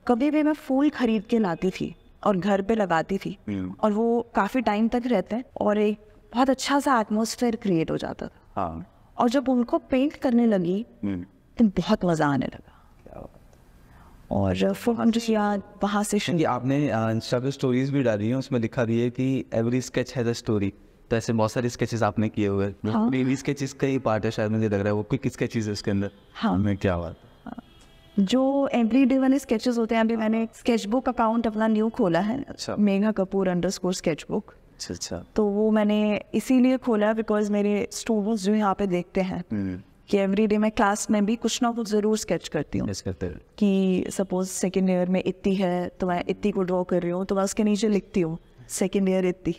कभी भी मैं फूल खरीद के लाती थी और घर पे लगाती थी hmm. और वो काफी टाइम तक रहते हैं और एक बहुत अच्छा सा एटमोसफेयर क्रिएट हो जाता था ah. और जब उनको पेंट करने लगी तो बहुत मज़ा आने लगा और फोन याद वहाँ से शुरू आपने इंस्टाग्राम स्टोरीज भी डाली हैं उसमें लिखा भी है कि every sketch has a story तो ऐसे बहुत सारे स्केचेस आपने किए हुए हैं स्केचेस हाँ। का ही पार्ट है शायद मुझे लग रहा है वो क्विक स्केचेस है उसके अंदर हाँ मैं क्या बात जो एवरी डे वाले स्केचेस होते हैं अभी मैंने स्केच बुक अकाउंट अपना न्यू खोला है अच्छा Megha Kapoor underscore sketchbook अच्छा तो वो मैंने इसीलिए खोला बिकॉज मेरे स्टूडेंट्स जो यहाँ पे देखते हैं हम्म। कि एवरीडे मैं क्लास में भी कुछ ना कुछ ज़रूर स्केच करती हूँ कि सपोज सेकेंड ईयर में इतनी है तो मैं इतनी को ड्रॉ कर रही हूँ तो मैं उसके नीचे लिखती हूँ सेकेंड ईयर इतनी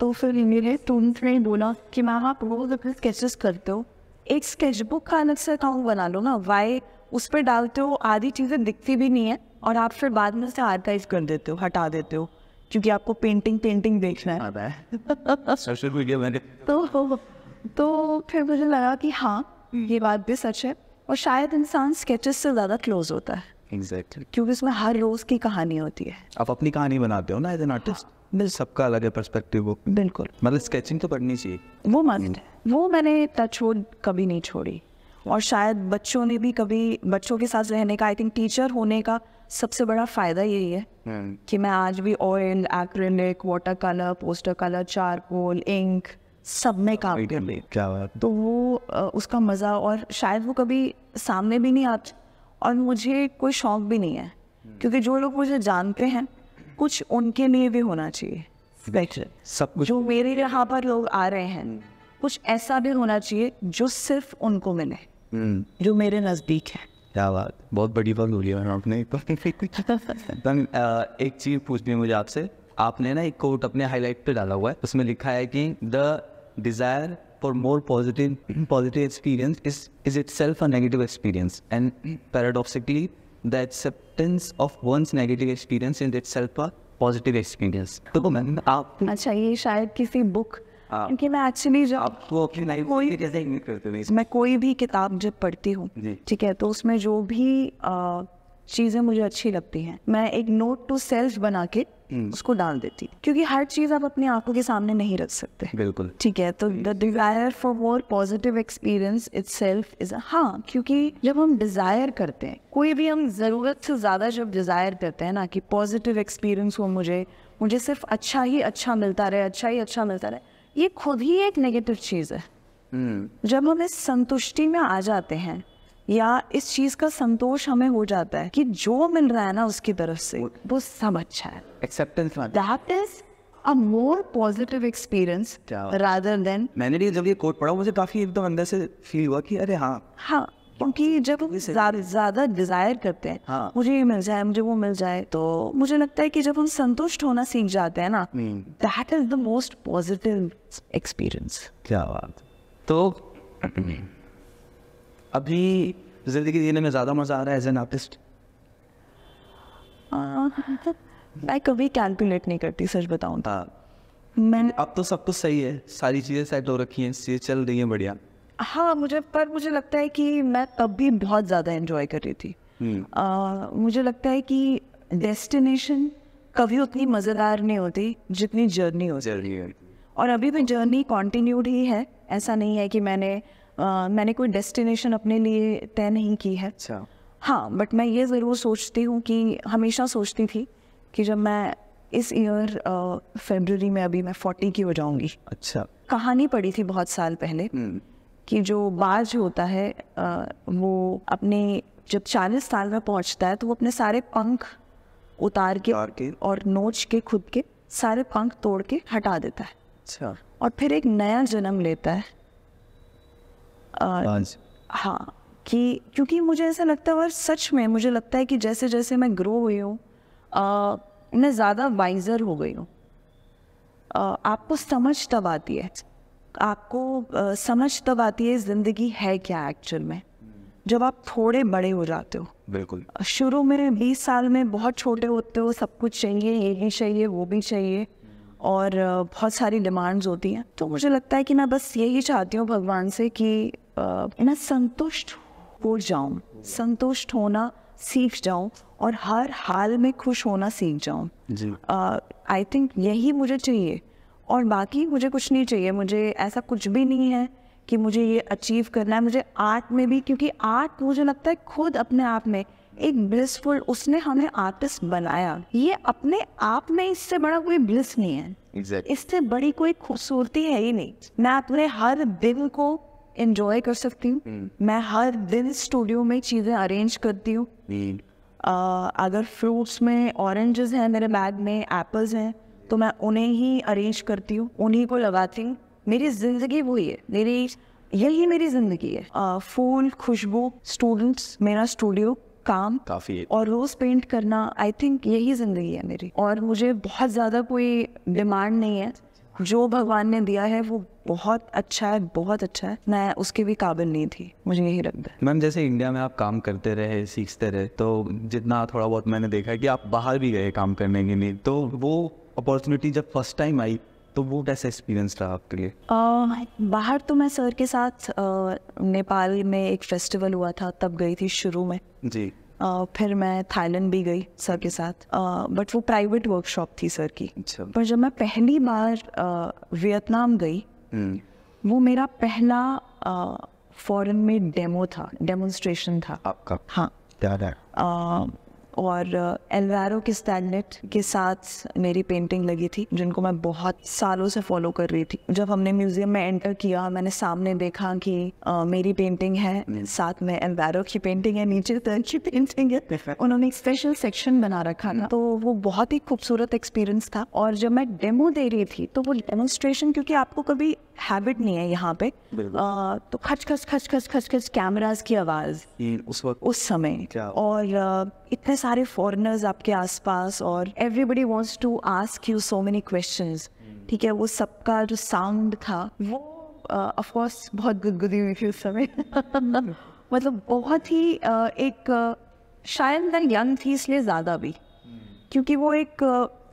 तो फिर मेरे स्टूडेंट ने बोला कि मैम आप रोज अपने स्केचेस करते हो एक स्केच बुक का अलग से अकाउंट बना लो ना वाई उस पर डालते हो आधी चीज़ें दिखती भी नहीं है और आप फिर बाद में उसे आर्काइव कर देते हो हटा देते हो क्योंकि आपको पेंटिंग पेंटिंग देखना है हाँ, तो तो फिर मुझे लगा कि हाँ ये बात भी सच है और शायद इंसान स्केचेस से ज़्यादा क्लोज होता है एग्जैक्टली exactly. क्योंकि उसमें हर रोज़ की कहानी होती है आप अपनी कहानी बनाते हो ना एज एन आर्टिस्ट मिल सबका अलग है पर्सपेक्टिव वो बिल्कुल मतलब स्केचिंग तो पढ़नी चाहिए वो मस्ट hmm. वो मैंने टच वो कभी नहीं छोड़ी और शायद बच्चों ने भी कभी बच्चों के साथ रहने का आई थिंक टीचर होने का सबसे बड़ा फ़ायदा यही है hmm. कि मैं आज भी oil acrylic watercolour poster colour charcoal ink सब में काम कर ले क्या बात तो वो उसका मज़ा और शायद वो कभी सामने भी नहीं आते और मुझे कोई शौक भी नहीं है hmm. क्योंकि जो लोग मुझे जानते हैं कुछ उनके लिए भी होना चाहिए बेटर सब कुछ जो मेरे यहाँ पर लोग आ रहे हैं कुछ ऐसा भी होना चाहिए जो सिर्फ उनको मिले hmm. जो मेरे नज़दीक है क्या बात बहुत बड़ी बात बोली है आपने तो, एक चीज़ पूछनी मुझे आपसे आपने ना एक कोट अपने हाईलाइट पे डाला हुआ है उसमें लिखा है कि the desire for more positive positive experience is, is itself a negative experience. And paradoxically, the acceptance of one's negative experience is itself a positive experience तो मैम आप अच्छा ये शायद किसी बुक क्योंकि मैं एक्चुअली जब आपको अपनी लाइफ कोई जैसे मैं कोई भी किताब जब पढ़ती हूँ ठीक है तो उसमें जो भी चीज़ें मुझे अच्छी लगती हैं मैं एक नोट टू सेल्फ बना के हम्म। उसको डाल देती क्योंकि हर चीज़ आप अपनी आंखों के सामने नहीं रख सकते बिल्कुल ठीक है तो the desire for more positive experience itself is हाँ क्योंकि जब हम डिज़ायर करते हैं कोई भी हम ज़रूरत से ज़्यादा जब डिज़ायर करते हैं ना कि पॉजिटिव एक्सपीरियंस हो मुझे मुझे सिर्फ अच्छा ही अच्छा मिलता रहे अच्छा ही अच्छा मिलता रहे ये खुद ही एक नेगेटिव चीज़ है हम्म। जब हम इस संतुष्टि में आ जाते हैं या इस चीज का संतोष हमें हो जाता है कि जो मिल रहा है ना उसकी तरफ से वो सब अच्छा है acceptance that is a more positive experience rather than मैंने भी जब ये कोट पढ़ा मुझे काफी एकदम अंदर से फील हुआ कि अरे हाँ हाँ क्योंकि जब हम ज्यादा डिजायर करते हैं हाँ। मुझे ये मिल जाए मुझे वो मिल जाए तो मुझे लगता है कि जब हम संतुष्ट होना सीख जाते हैं ना that is the most positive experience क्या बात तो अभी ज़िंदगी जीने में ज़्यादा मज़ा आ रहा है एज एन आर्टिस्ट मैं कभी कैलकुलेट नहीं करती सच बताऊं था तो। हाँ। मैंने अब तो सब कुछ सही है सारी चीज़ें सेट हो रखी हैं चीज़ें चल रही हैं बढ़िया हाँ मुझे पर मुझे लगता है कि मैं तब भी बहुत ज़्यादा एंजॉय कर रही थी हम्म। आ, मुझे लगता है कि डेस्टिनेशन कभी उतनी मज़ेदार नहीं होती जितनी जर्नी होती जर्नी और अभी भी जर्नी कॉन्टिन्यूड ही है ऐसा नहीं है कि मैंने मैंने कोई डेस्टिनेशन अपने लिए तय नहीं की है अच्छा हाँ बट मैं ये ज़रूर सोचती हूँ कि हमेशा सोचती थी कि जब मैं इस ईयर फेबररी uh, में अभी मैं फोर्टी की हो जाऊंगी अच्छा कहानी पढ़ी थी बहुत साल पहले हम्म। कि जो बाज होता है uh, वो अपने जब चालीस साल में पहुंचता है तो वो अपने सारे पंख उतार के, के और नोच के खुद के सारे पंख तोड़ के हटा देता है अच्छा और फिर एक नया जन्म लेता है हाँ, हाँ, हाँ कि क्योंकि मुझे ऐसा लगता है और सच में मुझे लगता है कि जैसे जैसे मैं ग्रो हुई हूँ मैं ज़्यादा वाइजर हो गई हूँ आपको समझ तब आती है आपको आ, समझ तब आती है ज़िंदगी है क्या एक्चुअल में जब आप थोड़े बड़े हो जाते हो बिल्कुल शुरू में बीस साल में बहुत छोटे होते हो सब कुछ चाहिए ये भी चाहिए वो भी चाहिए और बहुत सारी डिमांड्स होती हैं तो मुझे लगता है कि मैं बस यही चाहती हूँ भगवान से कि ना संतुष्ट हो जाऊं संतुष्ट होना सीख जाऊं और हर हाल में खुश होना सीख जाऊं आई थिंक यही मुझे चाहिए और बाकी मुझे कुछ नहीं चाहिए मुझे ऐसा कुछ भी नहीं है कि मुझे ये अचीव करना है मुझे आर्ट में भी क्योंकि आर्ट मुझे लगता है खुद अपने आप में एक ब्लिसफुल उसने हमें आर्टिस्ट बनाया ये अपने आप में इससे बड़ा कोई ब्लिस नहीं है exactly. इससे बड़ी कोई खूबसूरती है ही नहीं मैं अपने हर दिन को इंजॉय कर सकती हूँ हम्म। मैं हर दिन स्टूडियो में चीज़ें अरेंज करती हूँ अगर फ्रूट्स में ऑरेंजेस हैं मेरे बैग में एप्पल्स हैं तो मैं उन्हें ही अरेंज करती हूँ उन्हीं को लगाती हूँ मेरी ज़िंदगी वही है मेरी यही मेरी ज़िंदगी है फूल खुशबू स्टूडेंट्स मेरा स्टूडियो काम काफी और रोज पेंट करना आई थिंक यही जिंदगी है मेरी और मुझे बहुत ज्यादा कोई डिमांड नहीं है जो भगवान ने दिया है वो बहुत अच्छा है बहुत अच्छा है मैं उसके भी काबिल नहीं थी मुझे यही रख दे मैम जैसे इंडिया में आप काम करते रहे सीखते रहे तो जितना थोड़ा बहुत मैंने देखा है कि आप बाहर भी गए काम करने के लिए तो वो अपॉर्चुनिटी जब फर्स्ट टाइम आई तो वो कैसा एक्सपीरियंस रहा आपके लिए बाहर तो मैं सर के साथ नेपाल में एक फेस्टिवल हुआ था तब गई थी शुरू में जी फिर मैं थाईलैंड भी गई सर के साथ बट वो प्राइवेट वर्कशॉप थी सर की अच्छा। पर जब मैं पहली बार वियतनाम गई हम्म। वो मेरा पहला फॉरेन में डेमो था डेमोन्स्ट्रेशन था आपका हाँ और एलवेरो uh, के स्टैंडनेट के साथ मेरी पेंटिंग लगी थी जिनको मैं बहुत सालों से फॉलो कर रही थी जब हमने म्यूजियम में एंटर किया मैंने सामने देखा कि आ, uh, मेरी पेंटिंग है हम्म। साथ में एलवेरो की पेंटिंग है नीचे तर की पेंटिंग है उन्होंने स्पेशल सेक्शन बना रखा था हम्म। तो वो बहुत ही खूबसूरत एक्सपीरियंस था और जब मैं डेमो दे रही थी तो वो डेमोन्स्ट्रेशन क्योंकि आपको कभी हैबिट नहीं है यहाँ पे आ, तो खच खच खच खच खच खच कैमराज की आवाज़ उस वक्त उस समय और इतने सारे फॉरेनर्स आपके आसपास और everybody wants to ask you so many questions ठीक है वो सबका जो साउंड था वो ऑफकोर्स बहुत गुदगुदी हुई थी उस समय मतलब बहुत ही एक शायद मैं यंग थी इसलिए ज़्यादा भी हम्म। क्योंकि वो एक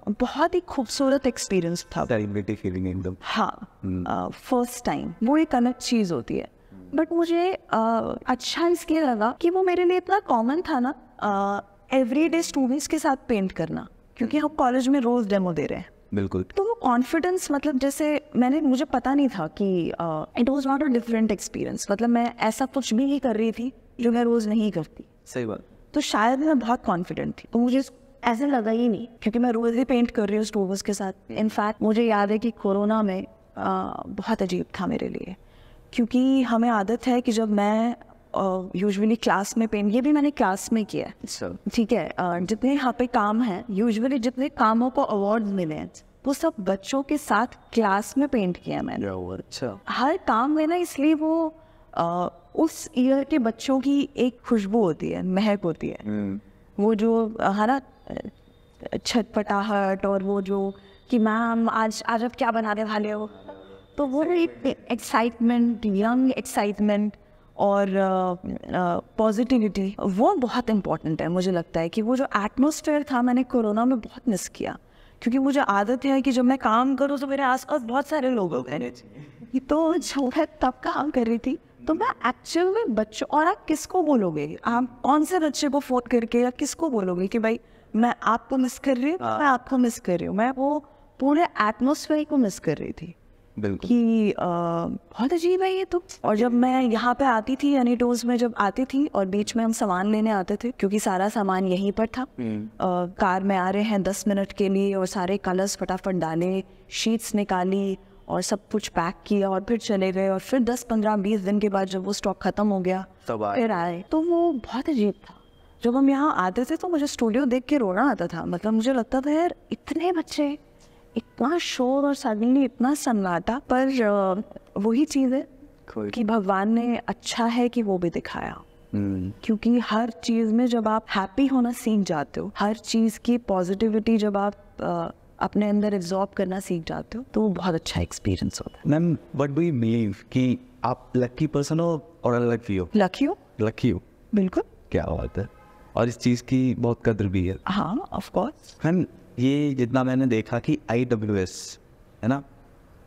और बहुत ही खूबसूरत एक्सपीरियंस था फीलिंग एकदम हाँ फर्स्ट टाइम हम्म। वो एक अलग चीज होती है बट मुझे अच्छा इसके लगा कि वो मेरे लिए इतना कॉमन था ना एवरी डे स्टूडेंट्स के साथ पेंट करना क्योंकि हम कॉलेज में रोज डेमो दे रहे हैं बिल्कुल तो वो कॉन्फिडेंस मतलब जैसे मैंने मुझे पता नहीं था कि it was not a different experience मतलब मैं ऐसा कुछ भी नहीं कर रही थी जो मैं रोज नहीं करती सही बात तो शायद मैं बहुत कॉन्फिडेंट थी तो मुझे ऐसा लगा ही नहीं क्योंकि मैं रोज ही पेंट कर रही हूँ स्टोवर्स के साथ इनफैक्ट हम्म। मुझे याद है कि कोरोना में आ, बहुत अजीब था मेरे लिए क्योंकि हमें आदत है कि जब मैं यूजुअली क्लास में पेंट ये भी मैंने क्लास में किया है अच्छा। ठीक है जितने यहाँ पे काम है यूजुअली जितने कामों को अवार्ड मिले हैं वो सब बच्चों के साथ क्लास में पेंट किया मैंने अच्छा हर काम में ना इसलिए वो उस ईयर के बच्चों की एक खुशबू होती है महक होती है हम्म। वो जो है ना छटपटाहट और वो जो कि मैम आज आज आप क्या बनाने वाले हो तो वो एक एक्साइटमेंट यंग एक्साइटमेंट और पॉजिटिविटी uh, uh, वो बहुत इम्पॉर्टेंट है मुझे लगता है कि वो जो एटमोसफेयर था मैंने कोरोना में बहुत मिस किया क्योंकि मुझे आदत है कि जब मैं काम करूँ तो मेरे आसपास बहुत सारे लोग हो गए तो जो मैं तब काम कर रही थी तो मैं एक्चुअल में बच्चों और आप किसको बोलोगे आप कौन से बच्चे को फोन करके या किसको बोलोगे कि भाई मैं आपको मिस कर रही हूँ हाँ। मैं आपको मिस कर रही हूँ मैं वो पूरे एटमोसफेयर को मिस कर रही थी कि बहुत अजीब है ये तो और जब मैं यहाँ पे आती थी यानी डोज में जब आती थी और बीच में हम सामान लेने आते थे क्योंकि सारा सामान यहीं पर था आ, हम्म। कार में आ रहे हैं दस मिनट के लिए और सारे कलर्स फटाफट डाले शीट्स निकाली और सब कुछ पैक किया और फिर चले गए और फिर दस पंद्रह बीस दिन के बाद जब वो स्टॉक ख़त्म हो गया तब फिर आए तो वो बहुत अजीब था जब हम यहाँ आते थे तो मुझे स्टूडियो देख के रोना आता था मतलब मुझे लगता था यार इतने बच्चे इतना शोर और सडनली इतना सन्नाटा पर वही चीज़ है कि भगवान ने अच्छा है कि वो भी दिखाया हम्म। क्योंकि हर चीज़ में जब आप हैप्पी होना सीख जाते हो हर चीज़ की पॉजिटिविटी जब आप अपने अंदर एब्जॉर्ब करना सीख जाते हो तो वो बहुत अच्छा एक्सपीरियंस होता है ma'am but do you believe कि आप लकी पर्सन हो और अनलकी हो लकी हो लकी हो बिल्कुल क्या बात है और इस चीज़ की बहुत कदर भी है हाँ ऑफ कोर्स मैम ये जितना मैंने देखा कि आई डब्ल्यू एस है ना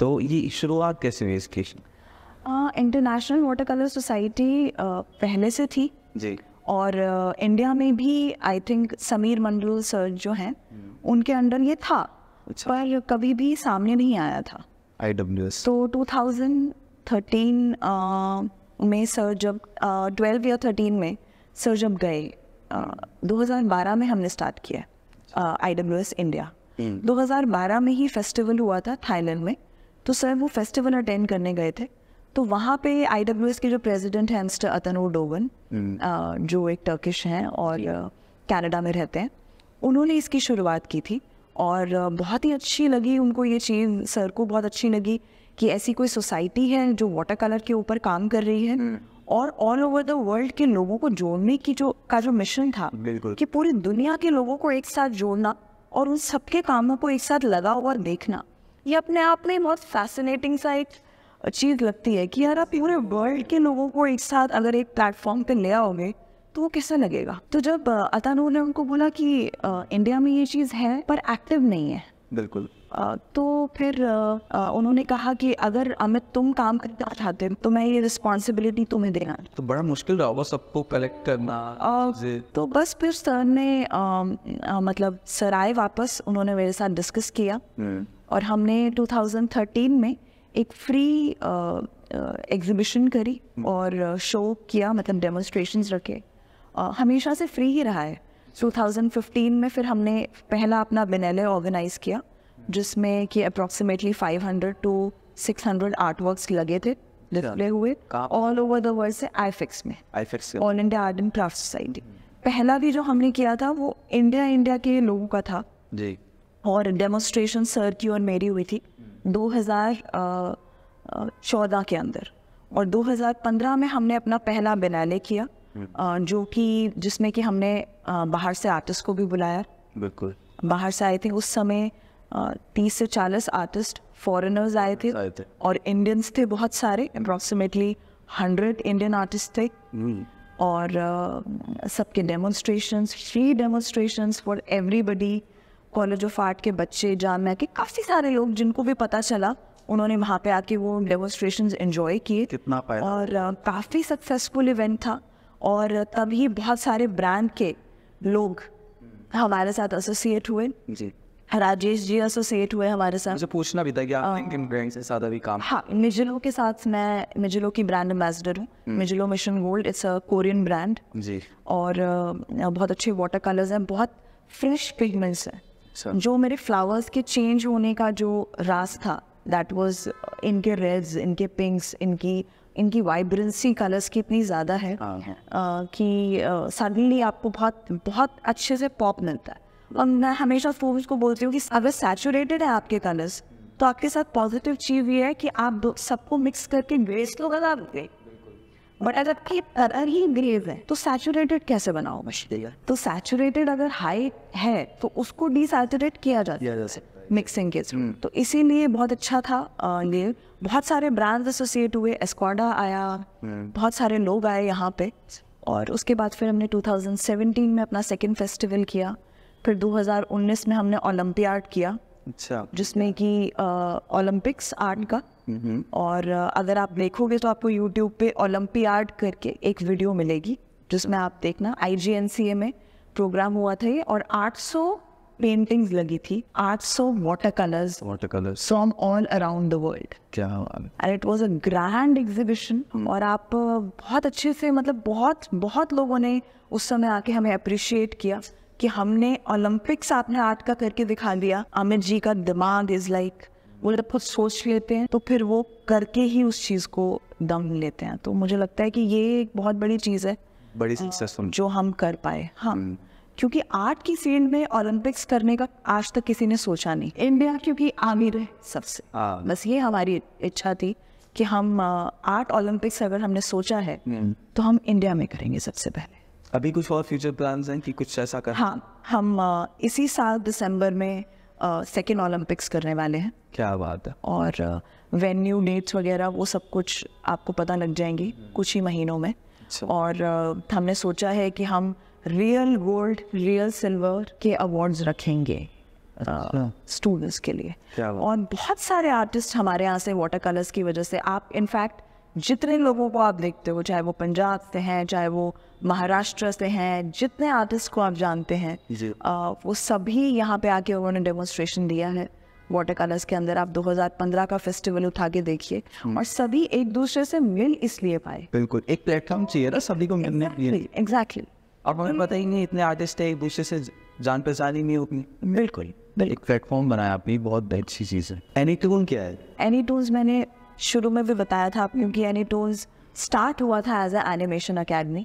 तो ये शुरुआत कैसे हुई इसकी इंटरनेशनल वाटर कलर सोसाइटी पहले से थी जी और इंडिया uh, में भी I think Sameer Mandal sir जो हैं हम्म। उनके अंडर ये था अच्छा। पर कभी भी सामने नहीं आया था आई डब्ल्यू एस तो टू थाउजेंड थर्टीन में सर जब ट्वेल्व या थर्टीन में सर जब गए दो हज़ार बारह में हमने स्टार्ट किया आई डब्ल्यू एस इंडिया दो हज़ार बारह में ही फेस्टिवल हुआ था थाईलैंड में तो सर वो फेस्टिवल अटेंड करने गए थे तो वहाँ पे आई डब्ल्यू एस के जो प्रेजिडेंट हैं मिस्टर अतनो डोवन जो एक टर्किश हैं और कैनेडा में रहते हैं उन्होंने इसकी शुरुआत की थी और बहुत ही अच्छी लगी उनको ये चीज़ सर को बहुत अच्छी लगी कि ऐसी कोई सोसाइटी है जो वाटर कलर के ऊपर काम कर रही है हम्म। और ऑल ओवर द वर्ल्ड के लोगों को जोड़ने की जो का जो मिशन था कि पूरी दुनिया के लोगों को एक साथ जोड़ना और उन सबके कामों को एक साथ लगा हुआ देखना ये अपने आप में बहुत फैसिनेटिंग सा एक चीज़ लगती है कि यार आप पूरे वर्ल्ड के लोगों को एक साथ अगर एक प्लेटफॉर्म पे ले आओगे तो वो कैसा लगेगा तो जब अतानूर ने उनको बोला कि इंडिया में ये चीज़ है पर एक्टिव नहीं है बिल्कुल तो फिर उन्होंने कहा कि अगर अमित तुम काम करना चाहते तो मैं ये रिस्पॉन्सिबिलिटी तुम्हें देना तो बड़ा मुश्किल रहा होगा सबको कलेक्ट करना तो बस फिर सर ने आ, मतलब सर आए वापस उन्होंने मेरे साथ डिस्कस किया हम्म। और हमने 2013 में एक फ्री एग्जिबिशन करी हम्म। और शो किया मतलब डेमोन्स्ट्रेशन रखे हमेशा से फ्री ही रहा है 2015 में फिर हमने पहला अपना बिनेले ऑर्गेनाइज़ किया जिसमें कि अप्रॉक्सीमेटली 500 टू 600 वर्क लगे थे डिस्प्ले अच्छा। हुए ऑल ओवर द वर्ल्ड से आईफिक्स में AIFACS all India art and craft society पहला भी जो हमने किया था वो इंडिया इंडिया के लोगों का था जी और डेमोस्ट्रेशन सर की और मेरी हुई थी हम्म। दो हजार के अंदर और 2015 में हमने अपना पहला बिनाले किया हम्म। जो कि जिसमें कि हमने बाहर से आर्टिस्ट को भी बुलाया बिल्कुल बाहर से आए थे उस समय तीस से चालीस आर्टिस्ट फॉरेनर्स आए थे और इंडियंस थे बहुत सारे अप्रॉक्सीमेटली हंड्रेड इंडियन आर्टिस्ट थे हम्म। और सबके demonstration free demonstration for everybody college of art के बच्चे जामे के काफ़ी सारे लोग जिनको भी पता चला उन्होंने वहाँ पे आके वो डेमोन्स्ट्रेशन इन्जॉय किए कितना और काफ़ी सक्सेसफुल इवेंट था और तभी बहुत सारे ब्रांड के लोग हमारे साथ एसोसिएट हुए जी राजेश जी एसोसिएट हुए हमारे साथ मुझे पूछना भी था कि आप आ, किन ब्रांड से साथ अभी काम हाँ मिजिलो के साथ मैं मिजिलो की ब्रांड एम्बेसडर हूँ Mijello mission gold it's a Korean brand जी और बहुत अच्छे वाटर कलर्स हैं बहुत फ्रेश पिगमेंट्स हैं अच्छा। जो मेरे फ्लावर्स के चेंज होने का जो रास था दैट वाज इनके रेड्स इनके पिंक्स इनकी इनकी वाइब्रेंसी कलर्स की इतनी ज़्यादा है हाँ, हाँ। कि सडनली आपको बहुत बहुत अच्छे से पॉप मिलता है और मैं हमेशा स्टूडेंट्स को बोलती हूँ कि अगर सैचुरेटेड है आपके कलर्स तो आपके साथ पॉजिटिव चीज़ ये है कि आप सबको मिक्स करके ग्रेस तो लगा दोगे बट अगर आपकी कलर ही ग्रेव है तो सैचुरेटेड कैसे बनाओ मशीन तो सैचुरेटेड अगर हाई है तो उसको डिसचुरेट किया जाता है मिक्सिंग के थ्रू तो इसीलिए बहुत अच्छा था ये बहुत सारे ब्रांड्स एसोसिएट हुए एस्क्वाडा आया hmm. बहुत सारे लोग आए यहाँ पे और उसके बाद फिर हमने 2017 में अपना सेकेंड फेस्टिवल किया फिर 2019 में हमने ओलम्पियाड किया अच्छा जिसमें कि ओलंपिक्स आर्ट का mm-hmm. और अगर आप देखोगे तो आपको यूट्यूब पे ओलंपियाड करके एक वीडियो मिलेगी जिसमें आप देखना आई में प्रोग्राम हुआ था ये और 800 पेंटिंग्स लगी थी आठ 800 watercolours watercolours from all around the world क्या and it was a grand exhibition और आप बहुत अच्छे से मतलब बहुत बहुत लोगों ने उस समय आके हमें अप्रिशिएट किया कि हमने ओलंपिक्स आपने आर्ट का करके दिखा दिया अमित जी का दिमाग इज लाइक वो जब खुद सोच लेते हैं तो फिर वो करके ही उस चीज़ को दम लेते हैं तो मुझे लगता है कि ये एक बहुत बड़ी चीज़ है बड़ी सक्सेसफुल जो हम कर पाए हाँ हम्म। क्योंकि आर्ट की फील्ड में ओलंपिक्स करने का आज तक किसी ने सोचा नहीं इंडिया क्योंकि आमिर है सबसे हाँ। बस ये हमारी इच्छा थी कि हम आर्ट ओलंपिक्स अगर हमने सोचा है हम्म। तो हम इंडिया में करेंगे सबसे पहले अभी कुछ और फ्यूचर प्लान हैं कि कुछ ऐसा कर हाँ हम इसी साल दिसंबर में सेकेंड ओलंपिक्स करने वाले हैं क्या बात है और वेन्यू डेट्स वगैरह वो सब कुछ आपको पता लग जाएंगी हम्म। कुछ ही महीनों में अच्छा। और हमने सोचा है कि हम रियल गोल्ड रियल सिल्वर के अवार्ड्स रखेंगे स्टूडेंट्स uh, अच्छा। के लिए और बहुत सारे आर्टिस्ट हमारे यहाँ से वाटर कलर्स की वजह से आप इनफैक्ट जितने लोगों को आप देखते हो चाहे वो पंजाब से हैं चाहे वो महाराष्ट्र से हैं जितने आर्टिस्ट को आप जानते हैं uh, वो सभी यहाँ पे आके उन्होंने डेमोन्स्ट्रेशन दिया है वाटर कलर्स के अंदर आप 2015 का फेस्टिवल उठा के देखिए हम्म। और सभी एक दूसरे से मिल इसलिए पाए बिल्कुल एक प्लेटफॉर्म चाहिए ना सभी को मिलने एग्जैक्टली exactly. अब हमें पता ही नहीं इतने आर्टिस्ट है एक दूसरे से जान पहचानी नहीं होती बिल्कुल एक प्लेटफॉर्म बनाया आपने बहुत अच्छी चीज़ है एनी टून क्या है एनी टून्स मैंने शुरू में भी बताया था आपने कि एनी टून्स स्टार्ट हुआ था एज एनिमेशन अकेडमी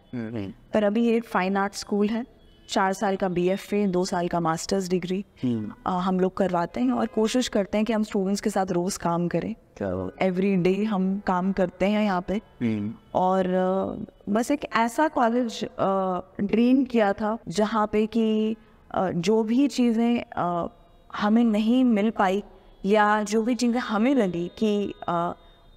पर अभी ये फाइन आर्ट स्कूल है चार साल का बी एफ ए दो साल का मास्टर्स हम्म। डिग्री हम लोग करवाते हैं और कोशिश करते हैं कि हम स्टूडेंट्स के साथ रोज़ काम करें एवरी uh, डे हम काम करते हैं यहाँ पे mm. और uh, बस एक ऐसा कॉलेज ड्रीम किया था जहाँ पे कि जो भी चीज़ें हमें नहीं मिल पाई या जो भी चीज़ें हमें लगी कि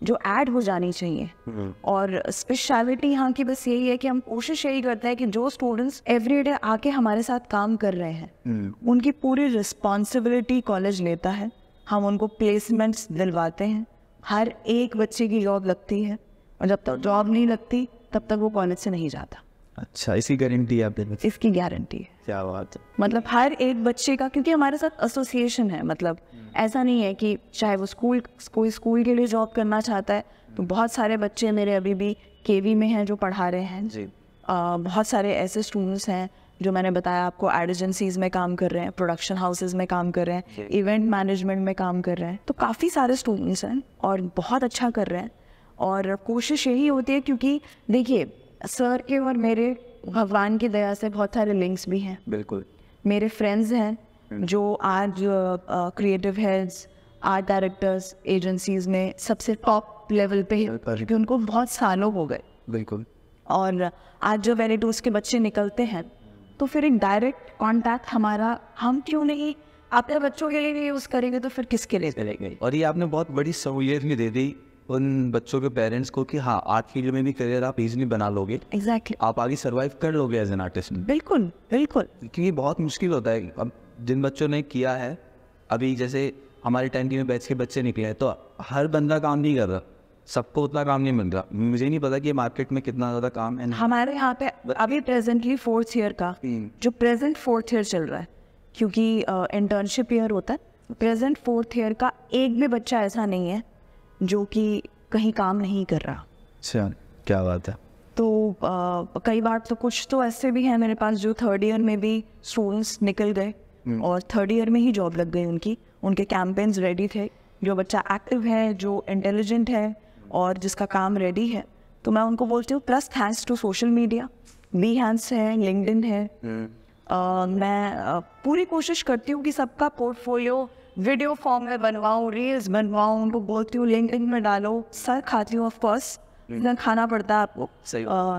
जो ऐड हो जानी चाहिए mm. और स्पेशलिटी यहाँ की बस यही है कि हम कोशिश यही करते हैं कि जो स्टूडेंट्स एवरी डे आके हमारे साथ काम कर रहे हैं mm. उनकी पूरी रिस्पॉन्सिबिलिटी कॉलेज लेता है हम उनको प्लेसमेंट्स दिलवाते हैं हर एक बच्चे की जॉब लगती है और जब तक जॉब नहीं लगती तब तक वो कॉलेज से नहीं जाता अच्छा इसकी गारंटी है आपके इसकी गारंटी है क्या बात है मतलब हर एक बच्चे का क्योंकि हमारे साथ एसोसिएशन है मतलब ऐसा नहीं है कि चाहे वो स्कूल कोई स्कूल के लिए जॉब करना चाहता है तो बहुत सारे बच्चे मेरे अभी भी केवी में हैं जो पढ़ा रहे हैं जी आ, बहुत सारे ऐसे स्टूडेंट्स हैं जो मैंने बताया आपको एड एजेंसीज में काम कर रहे हैं प्रोडक्शन हाउसेज में काम कर रहे हैं इवेंट मैनेजमेंट में काम कर रहे हैं तो काफ़ी सारे स्टूडेंट्स हैं और बहुत अच्छा कर रहे हैं और कोशिश यही होती है क्योंकि देखिए सर के और मेरे भगवान की दया से बहुत सारे लिंक्स भी हैं बिल्कुल मेरे फ्रेंड्स हैं हम्म। जो आज creative heads art directors agencies में सबसे टॉप लेवल पे है क्योंकि उनको बहुत सालों हो गए बिल्कुल और आज जो वेरी के बच्चे निकलते हैं तो फिर एक डायरेक्ट कॉन्टैक्ट हमारा हम क्यों नहीं अपने बच्चों के लिए यूज़ करेंगे तो फिर किसके लिए करेंगे और ये आपने बहुत बड़ी सहूलियत भी दे दी उन बच्चों के पेरेंट्स को कि हाँ आर्ट फील्ड में भी करियर आप इजीली बना लोगे एग्जैक्टली exactly. आप आगे सर्वाइव कर लोगे एज एन आर्टिस्ट बिल्कुल बिल्कुल क्योंकि बहुत मुश्किल होता है अब जिन बच्चों ने किया है अभी जैसे हमारे टेंथ में बैच के बच्चे निकले हैं तो हर बंदा काम नहीं कर रहा सबको उतना काम नहीं मिल रहा मुझे नहीं पता कि मार्केट में कितना ज़्यादा काम है हमारे यहाँ पे अभी प्रेजेंटली फोर्थ ईयर का hmm. जो प्रेजेंट फोर्थ ईयर चल रहा है क्योंकि इंटर्नशिप ईयर होता है प्रेजेंट फोर्थ ईयर का एक भी बच्चा ऐसा नहीं है जो कि कहीं काम नहीं कर रहा अच्छा क्या बात है तो आ, कई बार तो कुछ तो ऐसे भी हैं मेरे पास जो थर्ड ईयर में भी स्टूडेंट्स निकल गए hmm. और थर्ड ईयर में ही जॉब लग गई उनकी उनके कैंपेन्स रेडी थे जो बच्चा एक्टिव है जो इंटेलिजेंट है और जिसका काम रेडी है तो मैं उनको बोलती हूँ plus thanks to social media Behance है लिंकड है हम्म। मैं पूरी कोशिश करती हूँ कि सबका पोर्टफोलियो वीडियो फॉर्म में बनवाऊँ रील्स बनवाऊँ उनको बोलती हूँ लिंक में डालो सर खाती हूँ ऑफकोर्स हम्म। इतना खाना पड़ता है आपको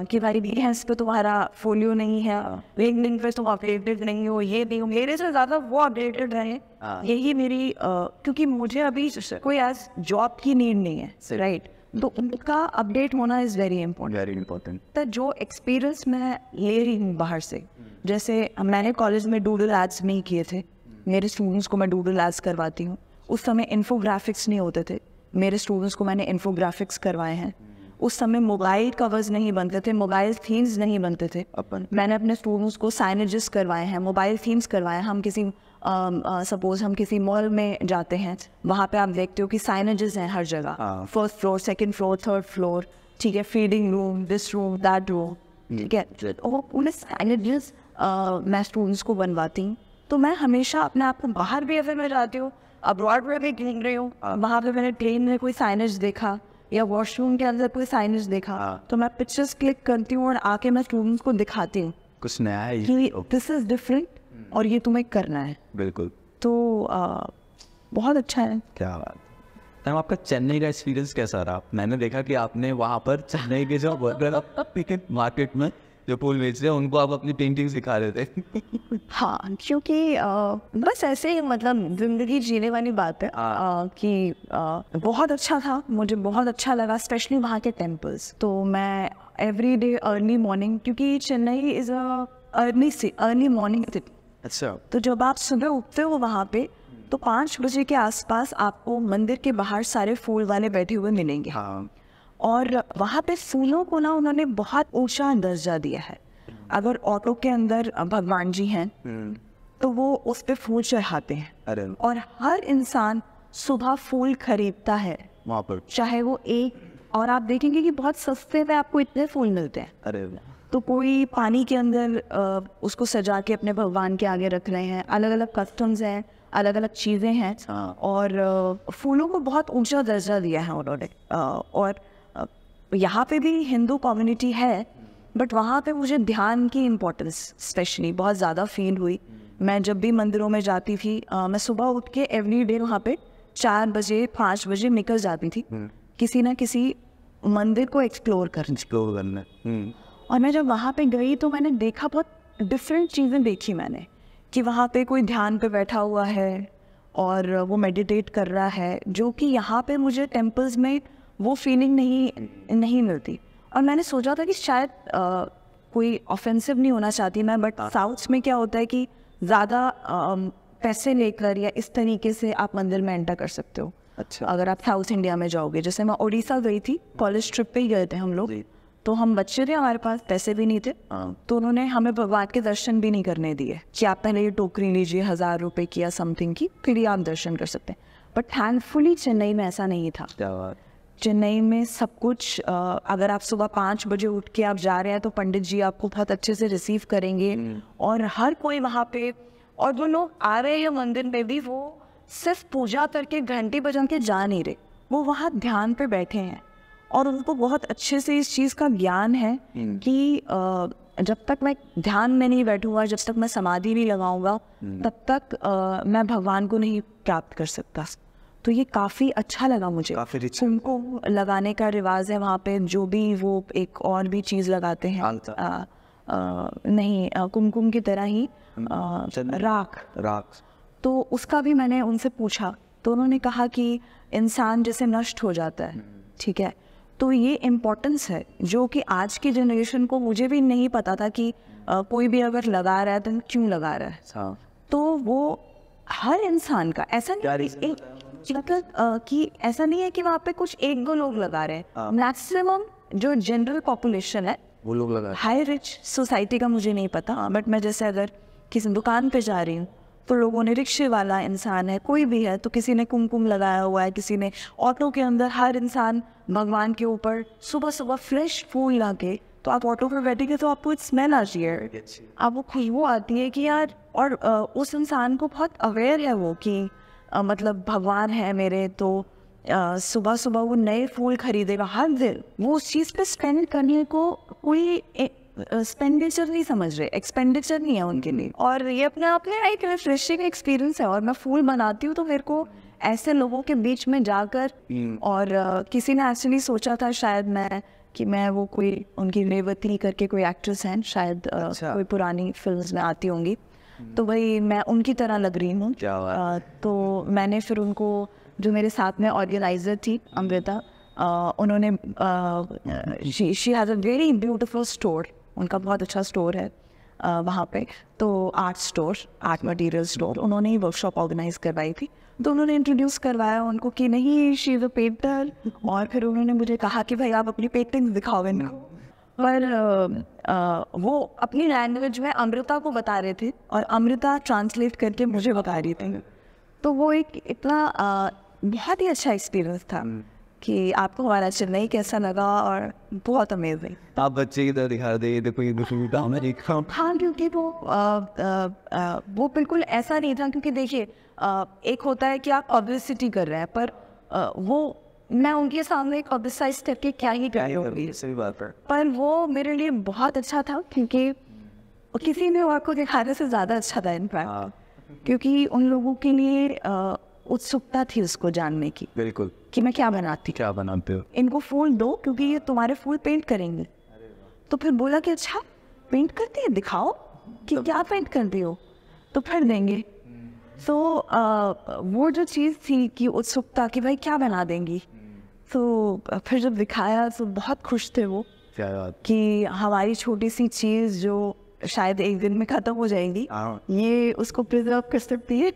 कि भाई बीहेंस पे तुम्हारा फोलियो नहीं है लिंक हाँ। पे तुम अपडेटेड नहीं हो ये नहीं हो मेरे से ज़्यादा वो अपडेटेड रहे हाँ। यही मेरी क्योंकि मुझे अभी कोई एज जॉब की नीड नहीं है राइट तो उनका अपडेट होना is very important very important तो जो एक्सपीरियंस मैं ले रही हूँ बाहर से जैसे मैंने कॉलेज में डूडल एड्स नहीं किए थे मेरे स्टूडेंट्स को मैं डूडल एड्स करवाती हूँ उस समय इन्फोग्राफिक्स नहीं होते थे मेरे स्टूडेंट्स को मैंने इन्फोग्राफिक्स करवाए हैं उस समय मोबाइल कवर्स नहीं बनते थे मोबाइल थीम्स नहीं बनते थे अपन मैंने अपने स्टूडेंट्स को साइनेजेस करवाए हैं मोबाइल थीम्स करवाए हैं हम किसी सपोज um, uh, हम किसी मॉल में जाते हैं वहाँ पे आप देखते हो कि साइनेजेस हैं हर जगह first floor second floor third floor ठीक है feeding room this room that room ठीक है और उन्हें साइनेजेस uh, मैं स्टूडेंट्स को बनवाती तो मैं हमेशा अपने आप को बाहर भी अगर मैं जाती हूँ अब्रॉड में भी घूम रही हूँ हाँ। वहाँ पर मैंने ट्रेन में कोई साइनेज देखा या वॉशरूम के अंदर कोई साइनेज देखा हाँ। तो मैं पिक्चर्स क्लिक करती हूँ और आके मैं स्टूडेंट्स को दिखाती हूँ कुछ नया है दिस इज डिफरेंट और ये तुम्हें करना है बिल्कुल तो आ, बहुत अच्छा है क्या बात मैम आपका चेन्नई का एक्सपीरियंस कैसा रहा मैंने देखा कि आपने वहाँ पर चेन्नई के जो वर्कर मार्केट में जो फूल बेच रहे उनको आप अपनी पेंटिंग सिखा रहे थे हाँ क्योंकि बस ऐसे ही मतलब जिंदगी जीने वाली बात है हाँ। आ, कि आ, बहुत अच्छा था मुझे बहुत अच्छा लगा स्पेशली वहाँ के टेम्पल्स तो मैं एवरी डे अर्ली मॉर्निंग क्योंकि Chennai is early early morning अच्छा तो जब आप सुबह उठते हो वहाँ पे तो पाँच बजे के आसपास आपको मंदिर के बाहर सारे फूल वाले बैठे हुए मिलेंगे हाँ। और वहाँ पे फूलों को ना उन्होंने बहुत ऊंचा दर्जा दिया है अगर ऑटो के अंदर भगवान जी हैं हम्म। तो वो उस पर फूल चढ़ाते हैं और हर इंसान सुबह फूल खरीदता है वहाँ पर चाहे वो एक और आप देखेंगे कि बहुत सस्ते में आपको इतने फूल मिलते हैं अरे तो कोई पानी के अंदर उसको सजा के अपने भगवान के आगे रख रहे हैं अलग अलग कस्टम्स हैं अलग अलग चीज़ें हैं हाँ। और फूलों को बहुत ऊंचा दर्जा दिया है उन्होंने और यहाँ पे भी हिंदू कम्युनिटी है बट वहाँ पे मुझे ध्यान की इम्पोर्टेंस स्पेशली बहुत ज़्यादा फील हुई मैं जब भी मंदिरों में जाती थी मैं सुबह उठ के एवरी डे वहाँ पे चार बजे पाँच बजे निकल जाती थी हम्म। किसी ना किसी मंदिर को एक्सप्लोर करने एक्सप्लोर करना हम्म। और मैं जब वहाँ पे गई तो मैंने देखा बहुत डिफरेंट चीज़ें देखी मैंने कि वहाँ पे कोई ध्यान पे बैठा हुआ है और वो मेडिटेट कर रहा है जो कि यहाँ पे मुझे टेम्पल्स में वो फीलिंग नहीं नहीं मिलती और मैंने सोचा था कि शायद आ, कोई ऑफेंसिव नहीं होना चाहती मैं बट साउथ में क्या होता है कि ज़्यादा पैसे लेकर या इस तरीके से आप मंदिर में एंटर कर सकते हो अच्छा अगर आप साउथ इंडिया में जाओगे जैसे मैं उड़ीसा गई थी कॉलेज ट्रिप पे ही गए थे हम लोग तो हम बच्चे थे हमारे पास पैसे भी नहीं थे तो उन्होंने हमें भगवान के दर्शन भी नहीं करने दिए कि आप पहले ये टोकरी लीजिए हज़ार रुपये की या समथिंग की फिर ये आप दर्शन कर सकते हैं बट थैंकफुली चेन्नई में ऐसा नहीं था चेन्नई में सब कुछ अगर आप सुबह पाँच बजे उठ के आप जा रहे हैं तो पंडित जी आपको बहुत अच्छे से रिसीव करेंगे हम्म। और हर कोई वहाँ पे और जो लोग आ रहे हैं मंदिर में भी वो सिर्फ पूजा करके घंटी बजा के जा नहीं रहे वो वहाँ ध्यान पे बैठे हैं और उनको बहुत अच्छे से इस चीज़ का ज्ञान है hmm. कि जब तक मैं ध्यान में नहीं बैठूंगा जब तक मैं समाधि नहीं लगाऊंगा hmm. तब तक मैं भगवान को नहीं प्राप्त कर सकता तो ये काफ़ी अच्छा लगा मुझे काफी उनको लगाने का रिवाज है वहाँ पे जो भी वो एक और भी चीज़ लगाते हैं आ, आ, नहीं कुमकुम की तरह ही आ, hmm. राख राख तो उसका भी मैंने उनसे पूछा तो उन्होंने कहा कि इंसान जैसे नष्ट हो जाता है ठीक है तो ये इम्पोर्टेंस है जो कि आज की जनरेशन को मुझे भी नहीं पता था कि आ, कोई भी अगर लगा रहा है तो क्यों लगा रहा है हाँ। तो वो हर इंसान का ऐसा नहीं एक मतलब कि ऐसा नहीं है कि वहाँ पे कुछ एक दो लोग लगा रहे हैं मैक्सिमम हाँ। जो जनरल पॉपुलेशन है वो लोग लगा हाई रिच सोसाइटी का मुझे नहीं पता बट हाँ। मैं जैसे अगर किसी दुकान पे जा रही हूँ तो लोगों ने रिक्शे वाला इंसान है कोई भी है तो किसी ने कुमकुम लगाया हुआ है किसी ने ऑटो के अंदर हर इंसान भगवान के ऊपर सुबह सुबह फ्रेश फूल ला के तो आप ऑटो पर बैठेंगे तो आपको एक स्मेल आती है आपको खुशबू आती है कि यार और उस इंसान को बहुत अवेयर है वो कि मतलब भगवान है मेरे तो सुबह सुबह वो नए फूल खरीदेगा हर दिन वो उस चीज़ पे स्पेंड करने को कोई एक्सपेंडिचर नहीं समझ रहे एक्सपेंडिचर नहीं है उनके लिए और ये अपने आप में एक रिफ्रेशिंग एक्सपीरियंस है और मैं फूल बनाती हूँ तो मेरे को ऐसे लोगों के बीच में जाकर हम्म। और uh, किसी ने ऐसे नहीं सोचा था शायद मैं कि मैं वो कोई उनकी रेवती करके कोई एक्ट्रेस हैं शायद uh, अच्छा। कोई पुरानी फिल्म्स में आती होंगी हम्म। तो वही मैं उनकी तरह लग रही हूँ uh, तो मैंने फिर उनको जो मेरे साथ में ऑर्गेनाइजर थी अमृता उन्होंने she has a very beautiful store उनका बहुत अच्छा स्टोर है वहाँ पे तो art store art material store उन्होंने ही वर्कशॉप ऑर्गेनाइज करवाई थी तो उन्होंने इंट्रोड्यूस करवाया उनको कि नहीं शी इज़ अ पेंटर और फिर उन्होंने मुझे कहा कि भाई आप अपनी पेंटिंग दिखाओ इनको पर वो अपनी लैंग्वेज में अमृता को बता रहे थे और अमृता ट्रांसलेट करके मुझे बता रही थी तो वो एक इतना बहुत ही अच्छा एक्सपीरियंस था कि आपको हमारा चेन्नई कैसा लगा और बहुत अमेजिंग आप बच्चे इधर दिखा दे देखो ये दूसरा अमेरिका हाँ क्योंकि वो आ, आ, आ, वो बिल्कुल ऐसा नहीं था क्योंकि देखिए एक होता है कि आप पब्लिसिटी कर रहे हैं पर आ, वो मैं उनके सामने एक पब्लिसाइज करके क्या ही कर रही सही बात पर पर वो मेरे लिए बहुत अच्छा था क्योंकि किसी ने आपको दिखाने से ज़्यादा अच्छा था इनफैक्ट हाँ। क्योंकि उन लोगों के लिए उत्सुकता थी उसको जानने की बिल्कुल कि मैं क्या बनाती क्या बनाते हो इनको फूल दो क्योंकि ये तुम्हारे फूल पेंट करेंगे तो फिर बोला कि अच्छा पेंट करती है दिखाओ कि तो क्या पेंट करती हो तो फिर देंगे तो वो जो चीज़ थी कि उत्सुकता कि भाई क्या बना देंगी तो फिर जब दिखाया तो बहुत खुश थे वो कि हमारी छोटी सी चीज़ जो शायद एक दिन में खत्म हो जाएंगी हाँ। ये उसको प्रिजर्व कर सकती है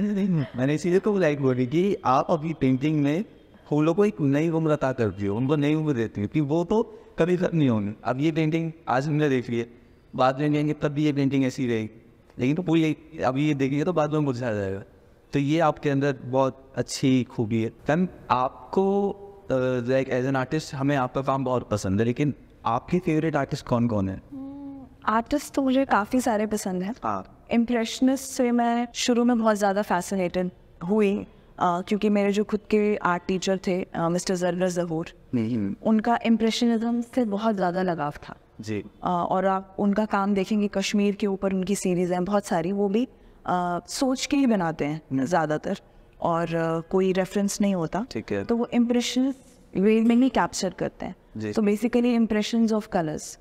मैंने इसी को तो लाइक बोली कि आप अभी पेंटिंग में फूलों को एक नई उम्र अता करती हो उनको नई उम्र देती हो कि वो तो कभी खत्म नहीं होंगे अब ये पेंटिंग आज हमने देख ली है बाद में जाएंगे तब भी ये पेंटिंग ऐसी रहेगी लेकिन तो पूरी अब ये देखेंगे तो बाद में बुझा जाएगा तो ये आपके अंदर बहुत अच्छी खूबी है मैम आपको लाइक एज एन आर्टिस्ट हमें आपका काम बहुत पसंद है लेकिन आपके फेवरेट आर्टिस्ट कौन कौन है आर्टिस्ट तो मुझे काफ़ी सारे पसंद हैं इम्प्रेशनिस्ट हाँ। से मैं शुरू में बहुत ज़्यादा फैसिनेटेड हुई क्योंकि मेरे जो खुद के आर्ट टीचर थे मिस्टर जर्नर जहूर उनका इम्प्रेशनिज्म से बहुत ज़्यादा लगाव था जी और आप उनका काम देखेंगे कश्मीर के ऊपर उनकी सीरीज़ हैं बहुत सारी वो भी सोच के ही बनाते हैं हम्म। ज़्यादातर और कोई रेफरेंस नहीं होता ठीक है तो वो इम्प्रेशन वे में ही कैप्चर करते हैं तो बेसिकली इम्प्रेशन ऑफ कलर्स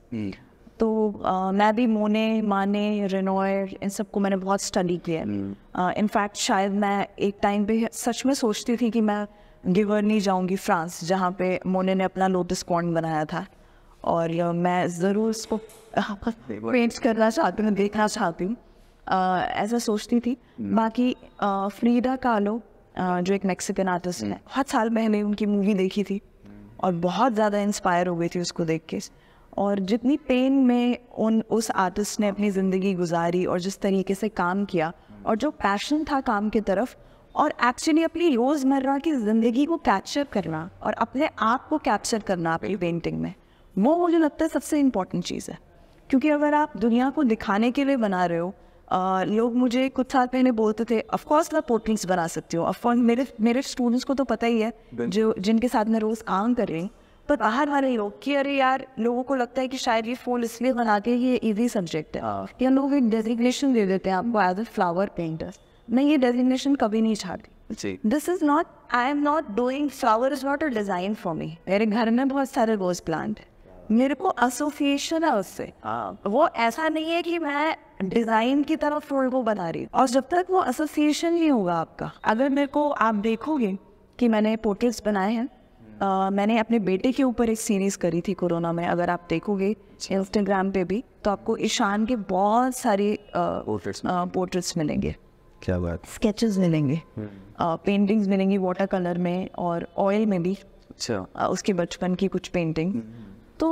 तो आ, मैं भी मोने माने रेनोयर इन सबको मैंने बहुत स्टडी किया है इनफैक्ट हम्म। शायद मैं एक टाइम पे सच में सोचती थी कि मैं गिवर नहीं जाऊंगी फ्रांस जहाँ पे मोने ने अपना लोटस कॉर्न बनाया था और मैं ज़रूर उसको पेंट करना चाहती हूँ देखना चाहती हूँ ऐसा सोचती थी हम्म। बाकी फ्रीडा कालो जो एक मैक्सिकन आर्टिस्ट है हम्म। बहुत साल पहले उनकी मूवी देखी थी और बहुत ज़्यादा इंस्पायर हो गई थी उसको देख के और जितनी पेन में उन उस आर्टिस्ट ने अपनी ज़िंदगी गुजारी और जिस तरीके से काम किया और जो पैशन था काम की तरफ और एक्चुअली अपनी रोज़मर्रा की ज़िंदगी को कैप्चर करना और अपने आप को कैप्चर करना अपनी पेंटिंग में वो मुझे लगता है सबसे इम्पॉर्टेंट चीज़ है क्योंकि अगर आप दुनिया को दिखाने के लिए बना रहे हो आ, लोग मुझे कुछ साल पहले बोलते थे अफकोर्स मैं पोर्ट्रेट्स बना सकती हूँ अफकोर्स मेरे मेरे स्टूडेंट्स को तो पता ही है जो जिनके साथ मैं रोज़ काम कर रही हूँ पर बाहर वाले लोग कि अरे यार लोगों को लगता है कि शायद ये फूल इसलिए बना के ये इजी सब्जेक्ट है हाँ। या लोग एक डेजिग्नेशन दे देते हैं आपको एज अ फ्लावर पेंटर मैं ये डेजिग्नेशन कभी नहीं छाड़ती this is not I am not doing flower is not a design for me मेरे घर में बहुत सारे रोज प्लांट है मेरे को एसोसिएशन है उससे हाँ। वो ऐसा नहीं है कि मैं डिजाइन की तरफ फूल को बना रही हूँ और जब तक वो एसोसिएशन ही होगा आपका अगर मेरे को आप देखोगे कि मैंने पोर्ट्रेट्स बनाए हैं मैंने अपने बेटे के ऊपर एक सीरीज़ करी थी कोरोना में अगर आप देखोगे इंस्टाग्राम पे भी तो आपको ईशान के बहुत सारे पोर्ट्रेट्स मिलेंगे क्या बात स्केचेस मिलेंगे पेंटिंग्स हम्म। मिलेंगी वाटर कलर में और ऑयल में भी अच्छा उसके बचपन की कुछ पेंटिंग हम्म। तो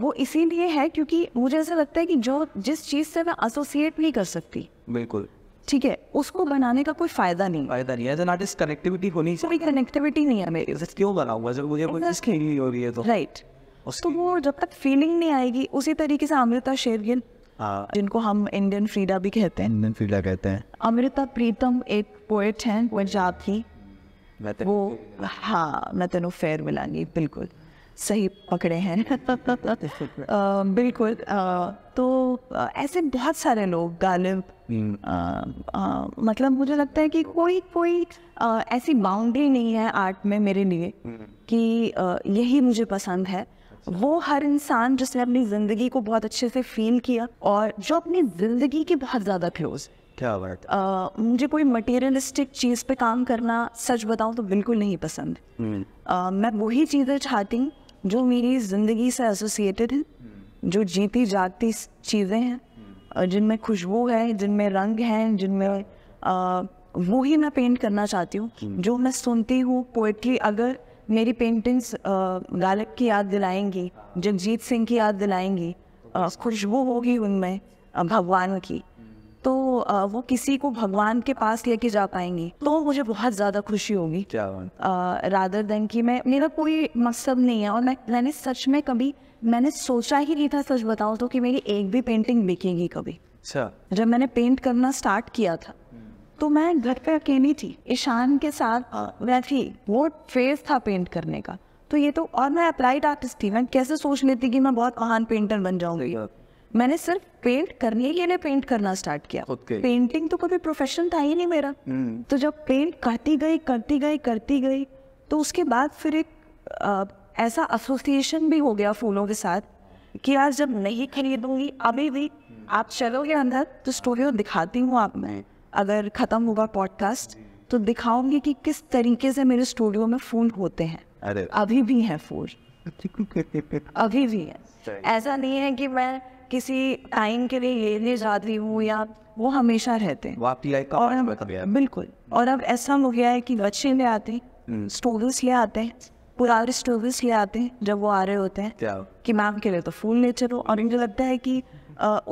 वो इसीलिए है क्योंकि मुझे ऐसा लगता है कि जो जिस चीज़ से मैं एसोसिएट नहीं कर सकती बिल्कुल ठीक है उसको बनाने का कोई फायदा नहीं फायदा नहीं है एन आर्टिस्ट कनेक्टिविटी होनी चाहिए कनेक्टिविटी नहीं है मेरी क्यों बना हुआ जब मुझे कोई चीज नहीं हो रही है तो राइट उसको तो वो जब तक फीलिंग नहीं आएगी उसी तरीके से अमृता शेरगिल हाँ। जिनको हम इंडियन फ्रीडा भी कहते हैं इंडियन फ्रीडा कहते हैं अमृता प्रीतम एक पोएट हैं पंजाब की वो हाँ मैं तेनों फेयर मिलांगी बिल्कुल सही पकड़े हैं बिल्कुल तो ऐसे बहुत सारे लोग गालिब हम्म। मतलब मुझे लगता है कि कोई कोई ऐसी बाउंड्री नहीं है आर्ट में मेरे लिए हम्म। कि यही मुझे पसंद है अच्छा। वो हर इंसान जिसने अपनी ज़िंदगी को बहुत अच्छे से फील किया और जो अपनी ज़िंदगी के बहुत ज़्यादा फ्यूज क्या बात uh, मुझे कोई मटेरियलिस्टिक चीज़ पे काम करना सच बताऊँ तो बिल्कुल नहीं पसंद mm. uh, मैं वही चीज़ें चाहती हूँ जो मेरी ज़िंदगी से एसोसिएटेड है हम्म। जो जीती जागती चीज़ें हैं हम्म। जिनमें खुशबू है जिनमें रंग हैं जिनमें वो ही मैं पेंट करना चाहती हूँ हम्म। जो मैं सुनती हूँ पोइट्री अगर मेरी पेंटिंग्स गालिब की याद दिलाएंगी हाँ। जगजीत सिंह की याद दिलाएंगी तो खुशबू होगी उनमें भगवान की तो वो किसी को भगवान के पास लेके जा पाएंगे तो मुझे बहुत ज़्यादा खुशी होगी रादर देन कि मैं मेरा कोई मकसद नहीं है और मैं मैंने सच में कभी मैंने सोचा ही नहीं था सच बताओ तो कि मेरी एक भी पेंटिंग बिकेगी कभी अच्छा। जब मैंने पेंट करना स्टार्ट किया था तो मैं घर पे अकेली थी ईशान के साथ मैं थी वो फेज था पेंट करने का तो ये तो और मैं अप्लाइड आर्टिस्ट थी मैं कैसे सोच लेती कि मैं बहुत महान पेंटर बन जाऊंगी मैंने सिर्फ पेंट करने के लिए पेंट करना स्टार्ट किया okay. पेंटिंग तो कभी प्रोफेशन था ही नहीं मेरा hmm. तो जब पेंट करती गई करती गई करती गई तो उसके बाद फिर एक आ, ऐसा एसोसिएशन भी हो गया फूलों के साथ कि आज जब नहीं खरीदूंगी अभी भी hmm. आप चलोगे अंदर तो स्टोरी दिखाती हूँ आप मैं अगर ख़त्म होगा पॉडकास्ट तो दिखाऊंगी कि किस तरीके से मेरे स्टूडियो में फूल होते हैं अरे अभी भी है फूल अभी भी है ऐसा नहीं है कि मैं किसी टाइम के लिए लेने रही हूँ या वो हमेशा रहते हैं वो आपकी लाइफ का और हम बिल्कुल और अब ऐसा हो गया है कि बच्चे ले आते हैं स्टूडेंट्स हम्म। ले आते हैं पुराने स्टूडेंट्स ले आते हैं जब वो आ रहे होते हैं कि मैम के लिए तो फूल ले चलो और मुझे लगता है कि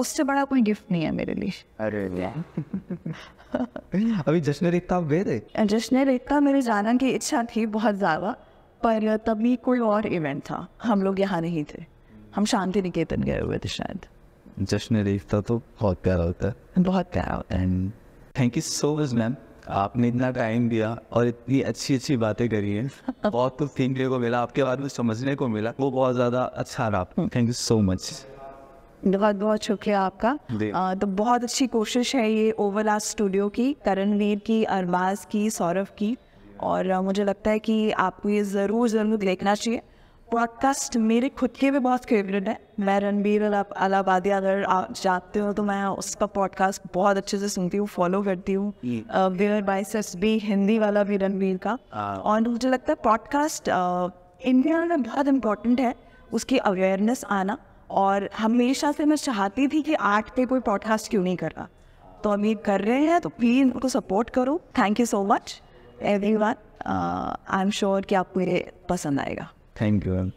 उससे बड़ा कोई गिफ्ट नहीं है मेरे लिए अरे अभी जश्न रेखता आप गए थे जश्न रेखता मेरे जाना की इच्छा थी बहुत ज़्यादा पर तभी कोई और इवेंट था हम लोग यहाँ नहीं थे हम शांति निकेतन गए हुए थे शायद जश्न रेफ्ता तो बहुत प्यारा होता है बहुत प्यारा होता है and thank you so much ma'am आपने इतना टाइम दिया और इतनी अच्छी अच्छी बातें करी हैं बहुत कुछ सीखने को मिला आपके बारे में समझने को मिला वो बहुत ज़्यादा अच्छा रहा थैंक यू सो मच बहुत बहुत शुक्रिया आपका आ, तो बहुत अच्छी कोशिश है ये ओवरला स्टूडियो की करणवीर की अरबाज की सौरभ की और मुझे लगता है कि आपको ये ज़रूर ज़रूर देखना चाहिए पॉडकास्ट मेरे खुद के भी बहुत फेवरेट है मैं रणबीर अलाबादी अगर आप जाते हो तो मैं उसका पॉडकास्ट बहुत अच्छे से सुनती हूँ फॉलो करती हूँ वेयर सस भी हिंदी वाला भी रणबीर का और मुझे लगता है पॉडकास्ट इंडिया में बहुत इम्पोर्टेंट है उसकी अवेयरनेस आना और हमेशा से मैं चाहती थी कि आर्ट पे कोई पॉडकास्ट क्यों नहीं कर रहा तो अभी कर रहे हैं तो प्लीज़ उनको सपोर्ट करो thank you so much everyone I am sure कि आपको ये पसंद आएगा Thank you.